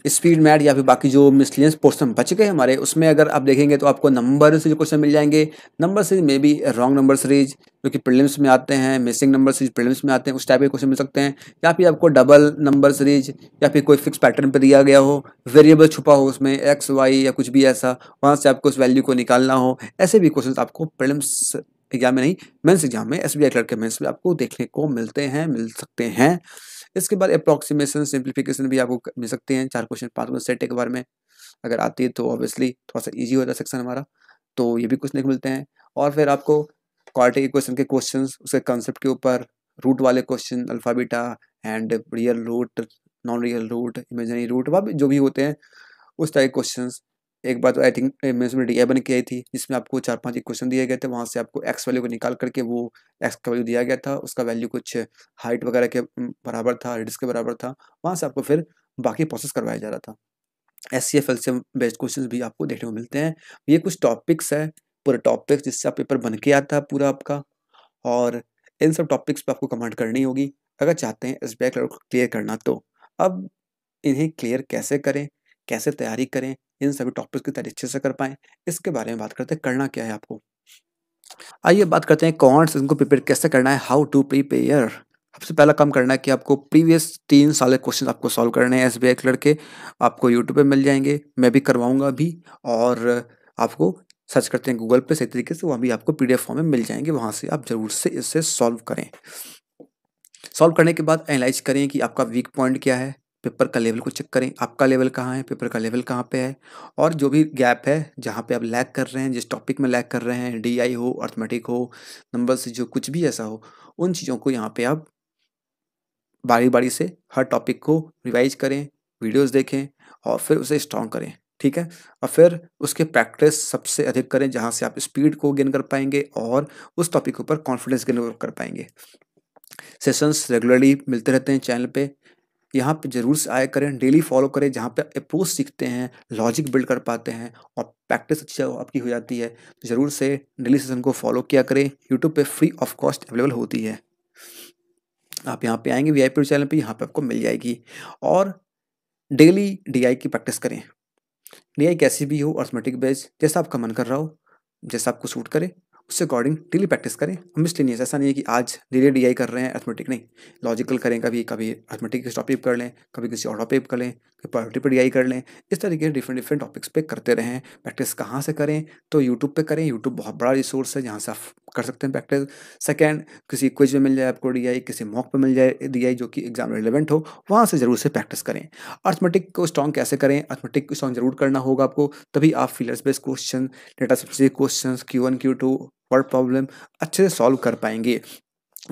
Speaker 1: स्पीड मैट या फिर बाकी जो मिसलियंस पोर्सन बच गए हमारे उसमें अगर आप देखेंगे तो आपको नंबर से जो क्वेश्चन मिल जाएंगे number series may be wrong number series जो कि प्रिलिम्स में आते हैं मिसिंग नंबर सीरीज प्रिलिम्स में आते हैं उस टाइप के क्वेश्चन मिल सकते हैं या फिर आपको डबल नंबर सीरीज या फिर कोई फिक्स पैटर्न पर दिया गया हो वेरिएबल छुपा हो उसमें एक्स वाई या कुछ भी ऐसा वहाँ से आपको उस वैल्यू को निकालना हो ऐसे भी क्वेश्चन आपको प्रिलिम्स एग्जाम में नहीं मेन्स एग्जाम में एस बी आई क्लर्क के मेन्स में आपको देखने को मिलते हैं मिल सकते हैं इसके बाद अप्रोक्सीमेशन सिंप्लीफिकेशन भी आपको मिल सकते हैं चार क्वेश्चन पाँच क्वेश्चन सेट के बारे में अगर आती है तो ऑब्वियसली थोड़ा सा ईजी होता है सेक्शन हमारा तो ये भी कुछ नहीं मिलते हैं और फिर आपको क्वार्टिक क्वेश्चन के क्वेश्चन उसके कॉन्सेप्ट के ऊपर रूट वाले question alpha beta and real root non real root imaginary root वह जो भी होते हैं उस टाइप के क्वेश्चन एक बार तो आई थिंक मैंने उसमें डी बन के आई थी जिसमें आपको चार पांच क्वेश्चन दिए गए थे वहाँ से आपको एक्स वैल्यू को निकाल करके वो एक्स का वैल्यू दिया गया था उसका वैल्यू कुछ हाइट वगैरह के बराबर था रेडिस के बराबर था वहाँ से आपको फिर बाकी प्रोसेस करवाया जा रहा था S C F L C best based question भी आपको देखने को मिलते हैं ये कुछ टॉपिक्स है पूरे टॉपिक्स जिससे आप पेपर बन के आता है पूरा आपका और इन सब टॉपिक्स पर आपको कमांड करनी होगी अगर चाहते हैं एस बी आई क्लियर करना तो अब इन्हें क्लियर कैसे करें कैसे तैयारी करें इन सभी टॉपिक्स की तैयारी अच्छे से कर पाएं इसके बारे में बात करते हैं करना क्या है आपको आइए बात करते हैं कॉन्ट्स इनको प्रिपेयर कैसे करना है हाउ टू प्रीपेयर सबसे पहला काम करना है कि आपको प्रीवियस तीन साल के क्वेश्चन आपको सॉल्व करने हैं एस बी आई के आपको यूट्यूब पे मिल जाएंगे मैं भी करवाऊंगा अभी और आपको सर्च करते हैं गूगल पे सही तरीके से वहाँ भी आपको पी फॉर्म में मिल जाएंगे वहाँ से आप ज़रूर से इसे सॉल्व करें सॉल्व करने के बाद एनालाइज करें कि आपका वीक पॉइंट क्या है पेपर का लेवल को चेक करें आपका लेवल कहाँ है पेपर का लेवल कहाँ पे है और जो भी गैप है जहाँ पे आप लैग कर रहे हैं जिस टॉपिक में लैग कर रहे हैं डीआई हो अर्थमेटिक हो नंबर से जो कुछ भी ऐसा हो उन चीज़ों को यहाँ पे आप बारी बारी से हर टॉपिक को रिवाइज करें वीडियोस देखें और फिर उसे स्ट्रॉन्ग करें ठीक है और फिर उसके प्रैक्टिस सबसे अधिक करें जहाँ से आप स्पीड को गेन कर पाएंगे और उस टॉपिक के ऊपर कॉन्फिडेंस गेन कर पाएंगे सेशंस रेगुलरली मिलते रहते हैं चैनल पे यहाँ पे ज़रूर से आया करें डेली फॉलो करें जहाँ पे अप्रोच सीखते हैं लॉजिक बिल्ड कर पाते हैं और प्रैक्टिस अच्छी आपकी हो जाती है तो ज़रूर से डेली सेशन को फॉलो किया करें यूट्यूब पे फ्री ऑफ कॉस्ट अवेलेबल होती है आप यहाँ पे आएंगे वी आई पी चैनल पर यहाँ पर आपको मिल जाएगी और डेली डी की प्रैक्टिस करें डी कैसी भी हो अर्थमेटिक बेस जैसा आपका मन कर रहा हो जैसा आपको सूट करे उसके अकॉर्डिंग डेली प्रैक्टिस करें हम मिसलिनियस ऐसा नहीं है कि आज डेली डी कर रहे हैं अर्थमेटिक नहीं लॉजिकल करें कभी कभी अर्थमेटिक किसी टॉपिक कर लें कभी किसी और टॉपिक कर लें कभी पॉलिटी पर डी कर लें इस तरीके से डिफरेंट डिफरेंट टॉपिक्स पे करते रहें प्रैक्टिस कहाँ से करें तो यूट्यूब पर करें यूट्यूब बहुत बड़ा रिसोर्स है जहाँ से आप कर सकते हैं प्रैक्टिस सेकेंड किसी क्विज में मिल जाए आपको डी किसी मॉक पर मिल जाए डी जो कि एग्जाम रिलेवेंट हो वहाँ से ज़रूर से प्रैक्टिस करें अर्थमेटिक को स्ट्रॉन्ग कैसे करें अर्थमेटिक को स्ट्रॉन्ग जरूर करना होगा आपको तभी आप fillers based question data sufficiency question Q one Q two word problem अच्छे से सॉल्व कर पाएंगे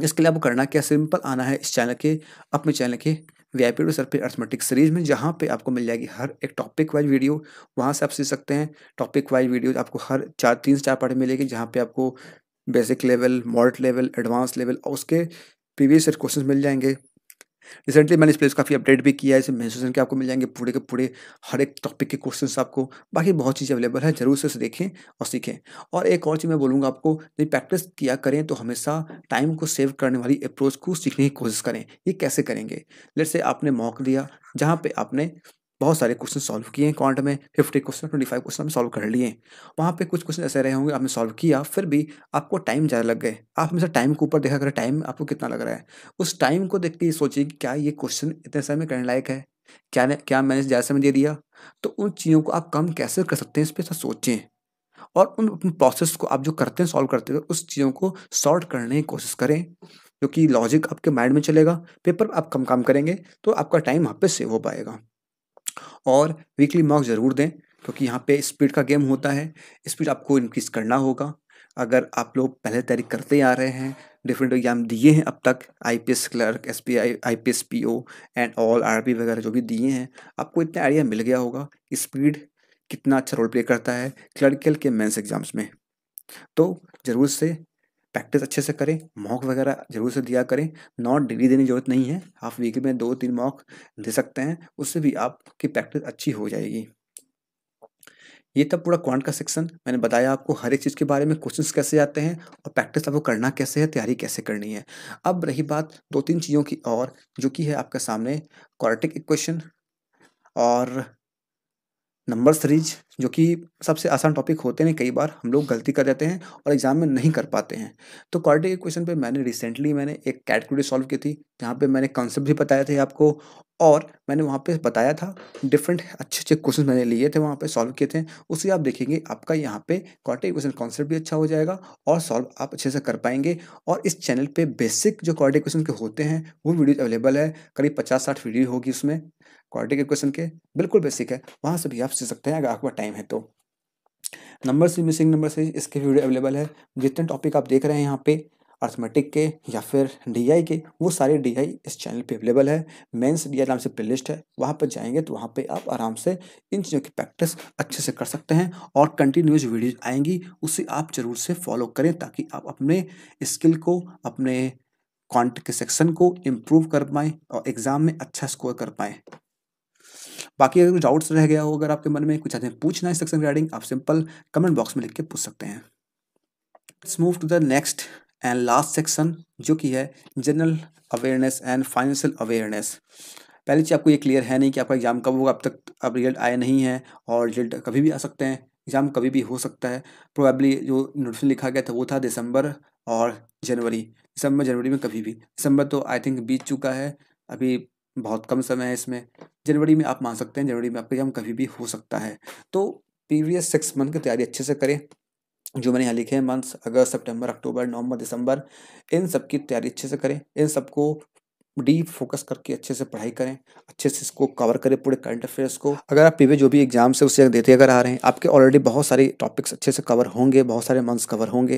Speaker 1: इसके लिए आपको करना क्या सिंपल आना है इस चैनल के अपने चैनल के V I P two arithmetic series में जहाँ पे आपको मिल जाएगी हर एक टॉपिक वाइज वीडियो वहाँ से आप सीख सकते हैं टॉपिक वाइज वीडियो आपको हर चार तीन से चार पार्ट मिलेगी जहाँ पे आपको basic level model level advance level और उसके प्रीवियस क्वेश्चन मिल जाएंगे रिसेंटली मैंने इस प्लेस काफ़ी अपडेट भी किया है इसे महसूसन के आपको मिल जाएंगे पूरे के पूरे हर एक टॉपिक के क्वेश्चन आपको बाकी बहुत चीज़ें अवेलेबल है जरूर से उसे देखें और सीखें और एक और चीज़ मैं बोलूँगा आपको यदि प्रैक्टिस किया करें तो हमेशा टाइम को सेव करने वाली अप्रोच को सीखने की कोशिश करें ये कैसे करेंगे जैसे आपने मौक दिया जहाँ पर आपने बहुत सारे क्वेश्चन सॉल्व किए हैं क्वांट में fifty question twenty five question हमने सॉल्व कर लिए वहाँ पे कुछ क्वेश्चन ऐसे रहे होंगे आपने सॉल्व किया फिर भी आपको टाइम ज़्यादा लग गए आप हमेशा टाइम के ऊपर देखा करें टाइम आपको कितना लग रहा है उस टाइम को देख के ये सोचिए कि क्या ये क्वेश्चन इतने समय में करने लायक है क्या ने, क्या मैंने ज़्यादा समय दे दिया तो उन चीज़ों को आप कम कैसे कर सकते हैं इस पर सोचें और उन प्रोसेस को आप जो करते हैं सॉल्व करते हैं उस चीज़ों को सॉर्ट करने की कोशिश करें क्योंकि लॉजिक आपके माइंड में चलेगा पेपर आप कम काम करेंगे तो आपका टाइम वहाँ पे सेव हो पाएगा और वीकली मॉक ज़रूर दें क्योंकि यहाँ पे स्पीड का गेम होता है स्पीड आपको इंक्रीज़ करना होगा अगर आप लोग पहले तैयारी करते आ रहे हैं डिफरेंट एग्ज़ाम दिए हैं अब तक I P S clerk S P I I P S P O and all R P वगैरह जो भी दिए हैं आपको इतना आइडिया मिल गया होगा कि स्पीड कितना अच्छा रोल प्ले करता है क्लर्कल के मेंस एग्ज़ाम्स में तो ज़रूर से प्रैक्टिस अच्छे से करें मॉक वगैरह जरूर से दिया करें नॉट डिग्री देने की जरूरत नहीं है आप वीक में दो तीन मॉक दे सकते हैं उससे भी आपकी प्रैक्टिस अच्छी हो जाएगी ये था पूरा क्वांट का सेक्शन मैंने बताया आपको हर एक चीज़ के बारे में क्वेश्चंस कैसे आते हैं और प्रैक्टिस आपको करना कैसे है तैयारी कैसे करनी है अब रही बात दो तीन चीज़ों की और जो कि है आपके सामने क्वार्टिक इक्वेशन और नंबर सीरीज जो कि सबसे आसान टॉपिक होते हैं कई बार हम लोग गलती कर देते हैं और एग्ज़ाम में नहीं कर पाते हैं तो क्वार्टिक इक्वेशन पे मैंने रिसेंटली मैंने एक कैटगोरी सॉल्व की थी जहाँ पे मैंने कॉन्सेप्ट भी बताए थे आपको और मैंने वहाँ पे बताया था डिफरेंट अच्छे अच्छे क्वेश्चन मैंने लिए थे वहाँ पे सॉल्व किए थे उसे आप देखेंगे आपका यहाँ पे क्वार्टिक इक्वेशन कॉन्सेप्ट भी अच्छा हो जाएगा और सॉल्व आप अच्छे से कर पाएंगे और इस चैनल पर बेसिक जो क्वार्टिक इक्वेशन के होते हैं वो वीडियो अवेलेबल है करीब पचास साठ वीडियो होगी उसमें क्वाड्रेटिक इक्वेशन के बिल्कुल बेसिक है वहाँ से भी आप सीख सकते हैं अगर आपके पास टाइम है तो नंबर से मिसिंग नंबर से इसके वीडियो अवेलेबल है जितने टॉपिक आप देख रहे हैं यहाँ पे अर्थमेटिक के या फिर डी के वो सारे डी इस चैनल पे अवेलेबल है मेंस डी नाम से लिस्ट है वहाँ पर जाएंगे तो वहाँ पे आप आराम से इन चीज़ों की प्रैक्टिस अच्छे से कर सकते हैं और कंटिन्यूस वीडियोज आएंगी उसे आप जरूर से फॉलो करें ताकि आप अपने स्किल को अपने कॉन्ट के सेक्शन को इम्प्रूव कर पाएँ और एग्ज़ाम में अच्छा स्कोर कर पाएँ बाकी अगर कुछ डाउट्स रह गया हो अगर आपके मन में कुछ आते हैं पूछना है सेक्शन रिगार्डिंग आप सिंपल कमेंट बॉक्स में लिख के पूछ सकते हैं move to the next and last section जो कि है general awareness and financial awareness पहले चीज़ आपको ये क्लियर है नहीं कि आपका एग्ज़ाम कब होगा अब तक अब रिजल्ट आए नहीं है और रिजल्ट कभी भी आ सकते हैं एग्ज़ाम कभी भी हो सकता है प्रोबेबली जो नोटिफिकेशन लिखा गया था वो था दिसंबर और जनवरी दिसंबर जनवरी में कभी भी दिसंबर तो आई थिंक बीत चुका है अभी बहुत कम समय है इसमें जनवरी में आप मान सकते हैं जनवरी में आपके एग्जाम कभी भी हो सकता है तो प्रीवियस सिक्स मंथ की तैयारी अच्छे से करें जो मैंने यहाँ लिखे हैं मंथ्स अगस्त सितंबर अक्टूबर नवंबर दिसंबर इन सब की तैयारी अच्छे से करें इन सबको डीप फोकस करके अच्छे से पढ़ाई करें अच्छे से इसको कवर करें पूरे करंट अफेयर्स को अगर आप पीवे जो भी एग्जाम से उसे देते अगर आ रहे हैं आपके ऑलरेडी बहुत सारे टॉपिक्स अच्छे से कवर होंगे बहुत सारे मंथ्स कवर होंगे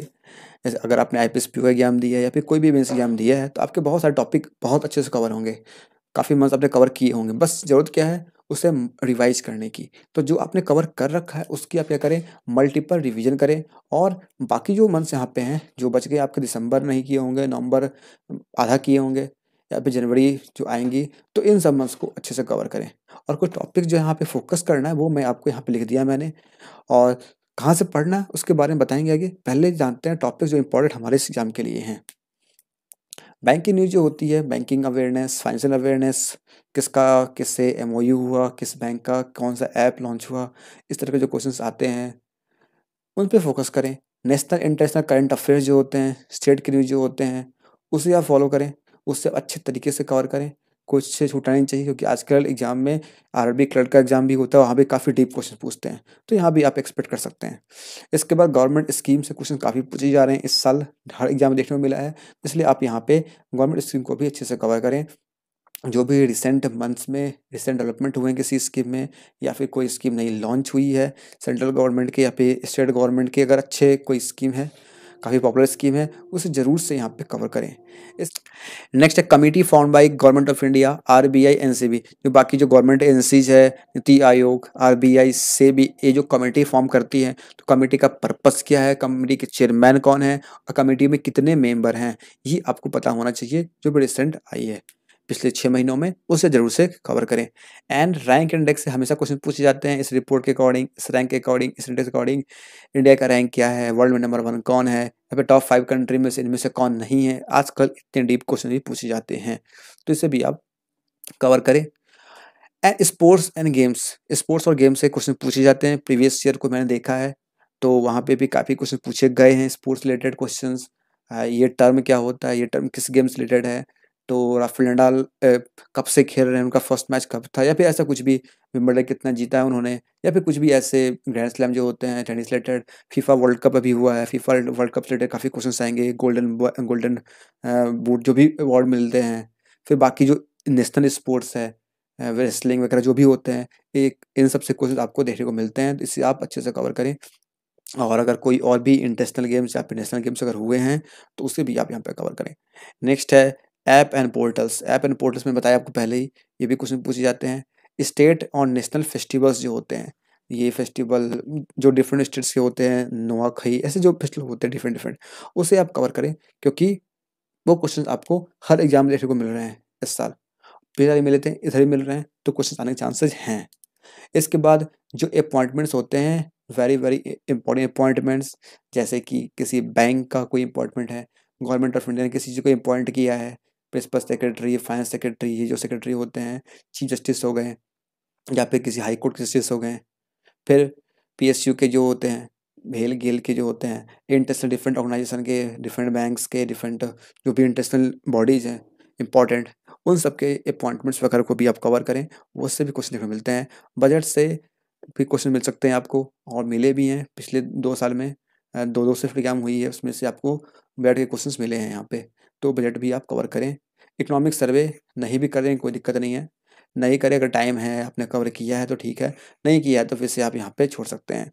Speaker 1: जैसे अगर आपने आई पी एस पी का एग्जाम दिया है या फिर कोई भी मेन्स एग्जाम दिया है तो आपके बहुत सारे टॉपिक बहुत अच्छे से कवर होंगे काफ़ी मंथ आपने कवर किए होंगे बस ज़रूरत क्या है उसे रिवाइज करने की तो जो आपने कवर कर रखा है उसकी आप क्या करें मल्टीपल रिवीजन करें और बाकी जो मंथ्स यहाँ पे हैं जो बच गए आपके दिसंबर नहीं किए होंगे नवंबर आधा किए होंगे या फिर जनवरी जो आएंगी तो इन सब मंथ्स को अच्छे से कवर करें और कुछ टॉपिक जो यहाँ पे फोकस करना है वो मैं आपको यहाँ पे लिख दिया मैंने और कहाँ से पढ़ना उसके बारे में बताएंगे आगे पहले जानते हैं टॉपिक जो इंपॉर्टेंट हमारे एग्जाम के लिए हैं बैंक की न्यूज़ जो होती है बैंकिंग अवेयरनेस फाइनेंशियल अवेयरनेस किसका किससे एम हुआ किस बैंक का कौन सा ऐप लॉन्च हुआ इस तरह के जो क्वेश्चंस आते हैं उन पर फोकस करें नेशनल इंटरनेशनल करंट अफेयर्स जो होते हैं स्टेट के न्यूज़ जो होते हैं उसे आप फॉलो करें उससे अच्छे तरीके से कवर करें कुछ से छूटना नहीं चाहिए क्योंकि आजकल एग्जाम में आरबी क्लर्क का एग्जाम भी होता है वहाँ भी काफ़ी डीप क्वेश्चन पूछते हैं तो यहाँ भी आप एक्सपेक्ट कर सकते हैं इसके बाद गवर्नमेंट स्कीम से क्वेश्चन काफ़ी पूछे जा रहे हैं इस साल हर एग्जाम में देखने को मिला है इसलिए आप यहाँ पे गवर्नमेंट स्कीम को भी अच्छे से कवर करें जो भी रिसेंट मंथ्स में रिसेंट डेवलपमेंट हुए हैं किसी स्कीम में या फिर कोई स्कीम नई लॉन्च हुई है सेंट्रल गवर्नमेंट के या फिर स्टेट गवर्नमेंट की अगर अच्छे कोई स्कीम है काफ़ी पॉपुलर स्कीम है उसे ज़रूर से यहाँ पे कवर करें इस नेक्स्ट है committee form by government of India R B I N C B जो बाकी जो गवर्नमेंट एजेंसीज है नीति आयोग आर बी आई से भी ये जो कमेटी फॉर्म करती है तो कमेटी का पर्पज़ क्या है कमेटी के चेयरमैन कौन है और कमेटी में कितने मेम्बर हैं ये आपको पता होना चाहिए जो भी रिसेंट आई है पिछले छः महीनों में उसे जरूर से कवर करें एंड रैंक इंडेक्स से हमेशा क्वेश्चन पूछे जाते हैं इस रिपोर्ट के अकॉर्डिंग इस रैंक के अकॉर्डिंग इस इंडेक्स अकॉर्डिंग इंडिया का रैंक क्या है वर्ल्ड में नंबर वन कौन है या फिर टॉप फाइव कंट्री में से इनमें से कौन नहीं है आजकल इतने डीप क्वेश्चन भी पूछे जाते हैं तो इसे भी आप कवर करें and sports and games sports और गेम्स से क्वेश्चन पूछे जाते हैं प्रीवियस ईयर को मैंने देखा है तो वहाँ पे भी काफ़ी क्वेश्चन पूछे गए हैं स्पोर्ट्स रिलेटेड क्वेश्चंस ये टर्म क्या होता है ये टर्म किस गेम्स रिलेटेड है तो राफेल नडाल कब से खेल रहे हैं उनका फर्स्ट मैच कब था या फिर ऐसा कुछ भी विम्बलडन कितना जीता है उन्होंने या फिर कुछ भी ऐसे ग्रैंड स्लैम जो होते हैं tennis related FIFA world cup अभी हुआ है फीफा वर्ल्ड कप रिलेटेड काफ़ी क्वेश्चन आएंगे गोल्डन गोल्डन बूट जो भी अवार्ड मिलते हैं फिर बाकी जो नेशनल स्पोर्ट्स है रेसलिंग वगैरह जो भी होते हैं एक इन सबसे क्वेश्चन आपको देखने को मिलते हैं तो इसे आप अच्छे से कवर करें और अगर कोई और भी इंटरनेशनल गेम्स या फिर नेशनल गेम्स अगर हुए हैं तो उसे भी आप यहाँ पे कवर करें नेक्स्ट है app and portals app and portals में बताया आपको पहले ही ये भी क्वेश्चन पूछे जाते हैं स्टेट और नेशनल फेस्टिवल्स जो होते हैं ये फेस्टिवल जो डिफरेंट स्टेट्स के होते हैं नोआखई ऐसे जो फेस्टिवल होते हैं डिफरेंट डिफरेंट उसे आप कवर करें क्योंकि वो क्वेश्चन आपको हर एग्जाम में देखने को मिल रहे हैं इस साल पिछले मिले थे इधर भी मिल रहे हैं तो क्वेश्चन आने के चांसेज हैं इसके बाद जो अपॉइंटमेंट्स होते हैं वेरी वेरी इंपॉर्टेंट अपॉइंटमेंट्स जैसे कि किसी बैंक का कोई अपॉइंटमेंट है गवर्नमेंट ऑफ इंडिया ने किसी चीज़ को अपॉइंट किया है प्रिंसिपल सेक्रेटरी फाइनेंस सेक्रेटरी ये जो सेक्रेटरी होते हैं चीफ जस्टिस हो गए या फिर किसी हाई कोर्ट के जस्टिस हो गए फिर पीएसयू के जो होते हैं भेल गेल के जो होते हैं इंटरनेशनल डिफरेंट ऑर्गेनाइजेशन के डिफरेंट बैंक्स के डिफरेंट जो भी इंटरनेशनल बॉडीज़ हैं इंपॉर्टेंट उन सब के अपॉइंटमेंट्स वगैरह को भी आप कवर करें उससे भी क्वेश्चन देखने मिलते हैं बजट से भी क्वेश्चन मिल सकते हैं आपको और मिले भी हैं पिछले दो साल में दो दो शिफ्ट एग्जाम हुई है उसमें से आपको बैठ के क्वेश्चंस मिले हैं यहाँ पे तो बजट भी आप कवर करें इकोनॉमिक सर्वे नहीं भी करें कोई दिक्कत नहीं है नहीं करें अगर टाइम है आपने कवर किया है तो ठीक है नहीं किया है तो फिर से आप यहाँ पे छोड़ सकते हैं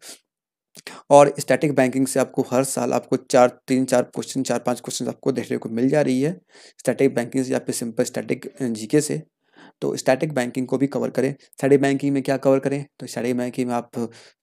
Speaker 1: और स्टैटिक बैंकिंग से आपको हर साल आपको चार तीन चार क्वेश्चन चार पांच क्वेश्चन आपको देखने को मिल जा रही है स्टैटिक बैंकिंग से आप सिंपल स्टैटिक जीके से तो स्टैटिक बैंकिंग को भी कवर करें स्टैटिक बैंकिंग में क्या कवर करें तो स्टैटिक बैंकिंग में आप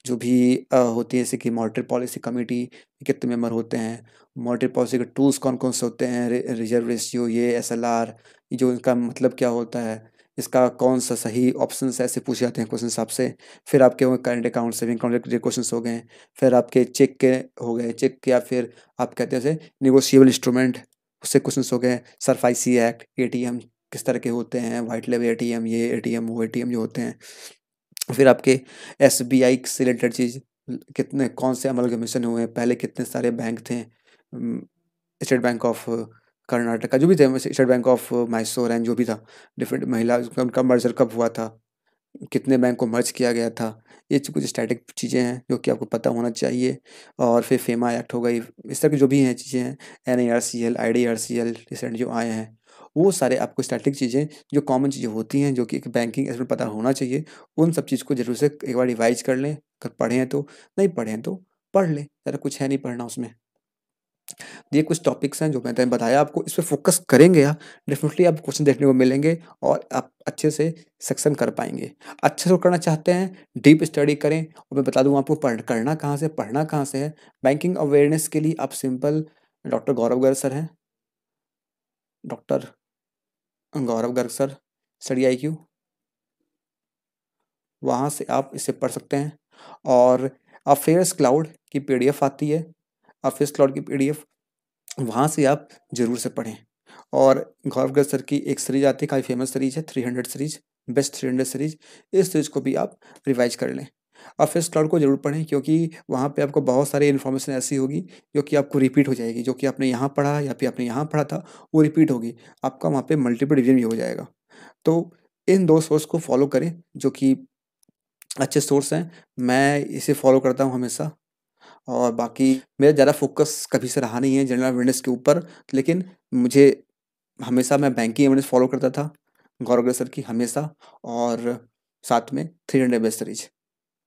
Speaker 1: जो भी होती है जैसे कि मॉनिटरी पॉलिसी कमेटी कितने मेम्बर होते हैं मॉनिटरी पॉलिसी के टूल्स कौन कौन से होते हैं रिजर्व रेशियो ये एस एल आर जो इनका मतलब क्या होता है इसका कौन सा सही ऑप्शन है ऐसे पूछे जाते हैं क्वेश्चन आपसे फिर आपके होंगे करंट अकाउंट सेविंग अकाउंट के क्वेश्चन हो गए फिर आपके चेक के हो गए चेक या फिर आप कहते हैं निगोशिएबल इंस्ट्रूमेंट उससे क्वेश्चन हो गए SARFAESI act A T M किस तरह के होते हैं वाइट लेवल एम ये एम वो एम जो होते हैं फिर आपके एस से रिलेटेड चीज़ कितने कौन से अमल कमीशन हुए हैं पहले कितने सारे बैंक थे स्टेट बैंक ऑफ कर्नाटका जो भी थे state bank of Mysore and जो भी था डिफरेंट महिला उनका मर्जर कब हुआ था कितने बैंक को मर्ज किया गया था ये कुछ स्टैटिक चीज़ें हैं जो कि आपको पता होना चाहिए और फिर फेमा एक्ट हो गई इस तरह की जो भी हैं चीज़ें हैं N A R C L I D R C L recent जो आए हैं वो सारे आपको स्टैटिक चीज़ें जो कॉमन चीज़ें होती हैं जो कि एक बैंकिंग इसमें पता होना चाहिए उन सब चीज़ को जरूर से एक बार रिवाइज कर लें अगर पढ़ें तो नहीं पढ़ें तो पढ़ लें ज़्यादा कुछ है नहीं पढ़ना उसमें ये कुछ टॉपिक्स हैं जो मैंने बताया आपको इस पर फोकस करेंगे आप डेफिनेटली आप क्वेश्चन देखने को मिलेंगे और आप अच्छे से सेक्शन कर पाएंगे अच्छे से करना चाहते हैं डीप स्टडी करें और मैं बता दूँ आपको पढ़ करना कहाँ से पढ़ना कहाँ से है बैंकिंग अवेयरनेस के लिए आप simple doctor Gaurav Garg sir हैं doctor Gaurav Garg sir study I Q वहाँ से आप इसे पढ़ सकते हैं और अफेयर्स क्लाउड की पीडीएफ आती है अफेयर्स क्लाउड की पीडीएफ वहाँ से आप ज़रूर से पढ़ें और गौरव गर्ग सर की एक सीरीज आती है काफ़ी फेमस सीरीज है three hundred series best three hundred series इस सीरीज को भी आप रिवाइज कर लें और फर्स्ट क्लाउड को जरूर पढ़ें क्योंकि वहाँ पे आपको बहुत सारी इन्फॉर्मेशन ऐसी होगी जो कि आपको रिपीट हो जाएगी जो कि आपने यहाँ पढ़ा या फिर आपने यहाँ पढ़ा था वो रिपीट होगी आपका वहाँ पर मल्टीपल रिविजन भी हो जाएगा तो इन दो सोर्स को फॉलो करें जो कि अच्छे सोर्स हैं मैं इसे फॉलो करता हूँ हमेशा और बाकी मेरा ज़्यादा फोकस कभी से रहा नहीं है जनरल अवेयरनेस के ऊपर लेकिन मुझे हमेशा मैं बैंकिंग अवेयरनेस फॉलो करता था गौरव सर की हमेशा और साथ में थ्री हंड्रेड बेस्ट सीरीज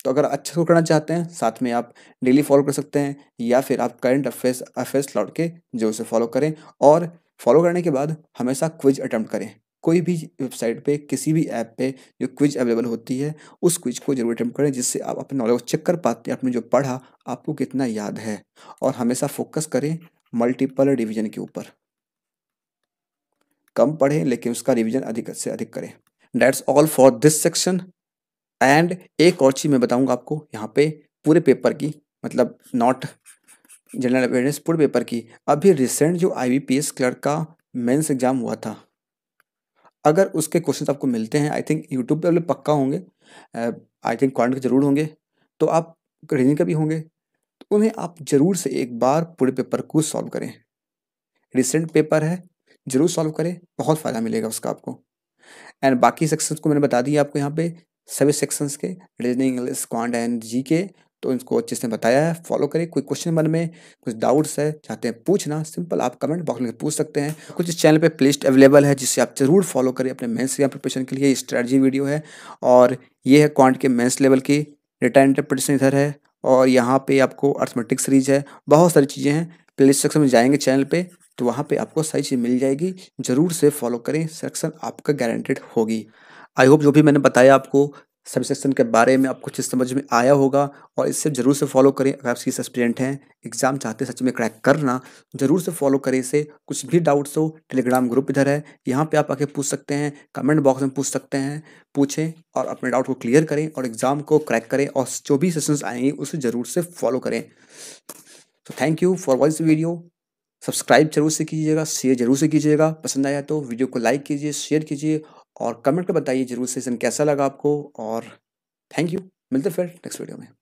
Speaker 1: तो अगर अच्छा स्कोर करना चाहते हैं साथ में आप डेली फॉलो कर सकते हैं या फिर आप करंट अफेयर्स अफेयर्स लौट के जो उसे फॉलो करें और फॉलो करने के बाद हमेशा क्विज अटैम्प्ट करें कोई भी वेबसाइट पे किसी भी ऐप पे जो क्विज अवेलेबल होती है उस क्विज को जरूर अटैम्प्ट करें जिससे आप अपने नॉलेज को चेक कर पाते हैं आपने जो पढ़ा आपको कितना याद है और हमेशा फोकस करें मल्टीपल डिवीजन के ऊपर कम पढ़ें लेकिन उसका रिवीजन अधिक से अधिक करें that's all for this section and एक और चीज़ मैं बताऊंगा आपको यहाँ पे पूरे पेपर की मतलब नॉट जनरल अवेयरनेस पूरे पेपर की अभी रिसेंट जो आई क्लर्क का मेंस एग्ज़ाम हुआ था अगर उसके क्वेश्चन आपको मिलते हैं आई थिंक यूट्यूब पर पक्का होंगे आई थिंक कॉन्ट के ज़रूर होंगे तो आप रीजनिंग का भी होंगे तो उन्हें आप ज़रूर से एक बार पूरे पेपर को सॉल्व करें रिसेंट पेपर है ज़रूर सॉल्व करें बहुत फ़ायदा मिलेगा उसका आपको एंड बाकी सेक्शन को मैंने बता दिया आपको यहाँ पे सभी सेक्शंस के reasoning English quant and G K तो इनको अच्छे से बताया है फॉलो करें कोई क्वेश्चन मन में कुछ डाउट्स है चाहते हैं पूछना सिंपल आप कमेंट बॉक्स में पूछ सकते हैं कुछ इस चैनल पे प्लेलिस्ट अवेलेबल है जिससे आप जरूर फॉलो करें अपने मेंस या प्रिपरेशन के लिए स्ट्रैटी वीडियो है और ये है क्वांट के मेंस लेवल की रिटर्न इंटरप्रिटेशन इधर है और यहाँ पर आपको अर्थमेटिक सीरीज है बहुत सारी चीज़ें हैं प्ले सेक्शन में जाएंगे चैनल पर तो वहाँ पर आपको सारी चीज़ मिल जाएगी ज़रूर से फॉलो करें सेक्शन आपका गारंटेड होगी आई होप जो भी मैंने बताया आपको सेक्शन के बारे में आपको कुछ समझ में आया होगा और इससे ज़रूर से फॉलो करें अगर आप सी स्टूडेंट हैं एग्ज़ाम चाहते हैं सच में क्रैक करना ज़रूर से फॉलो करें इसे कुछ भी डाउट्स हो टेलीग्राम ग्रुप इधर है यहाँ पे आप आके पूछ सकते हैं कमेंट बॉक्स में पूछ सकते हैं पूछें और अपने डाउट को क्लियर करें और एग्ज़ाम को क्रैक करें और जो भी सेशन आएंगे उसे ज़रूर से फॉलो करें तो thank you for watch video subscribe जरूर से कीजिएगा शेयर जरूर से कीजिएगा पसंद आया तो वीडियो को लाइक कीजिए शेयर कीजिए और कमेंट कर बताइए जरूर सेशन कैसा लगा आपको और थैंक यू मिलते फिर नेक्स्ट वीडियो में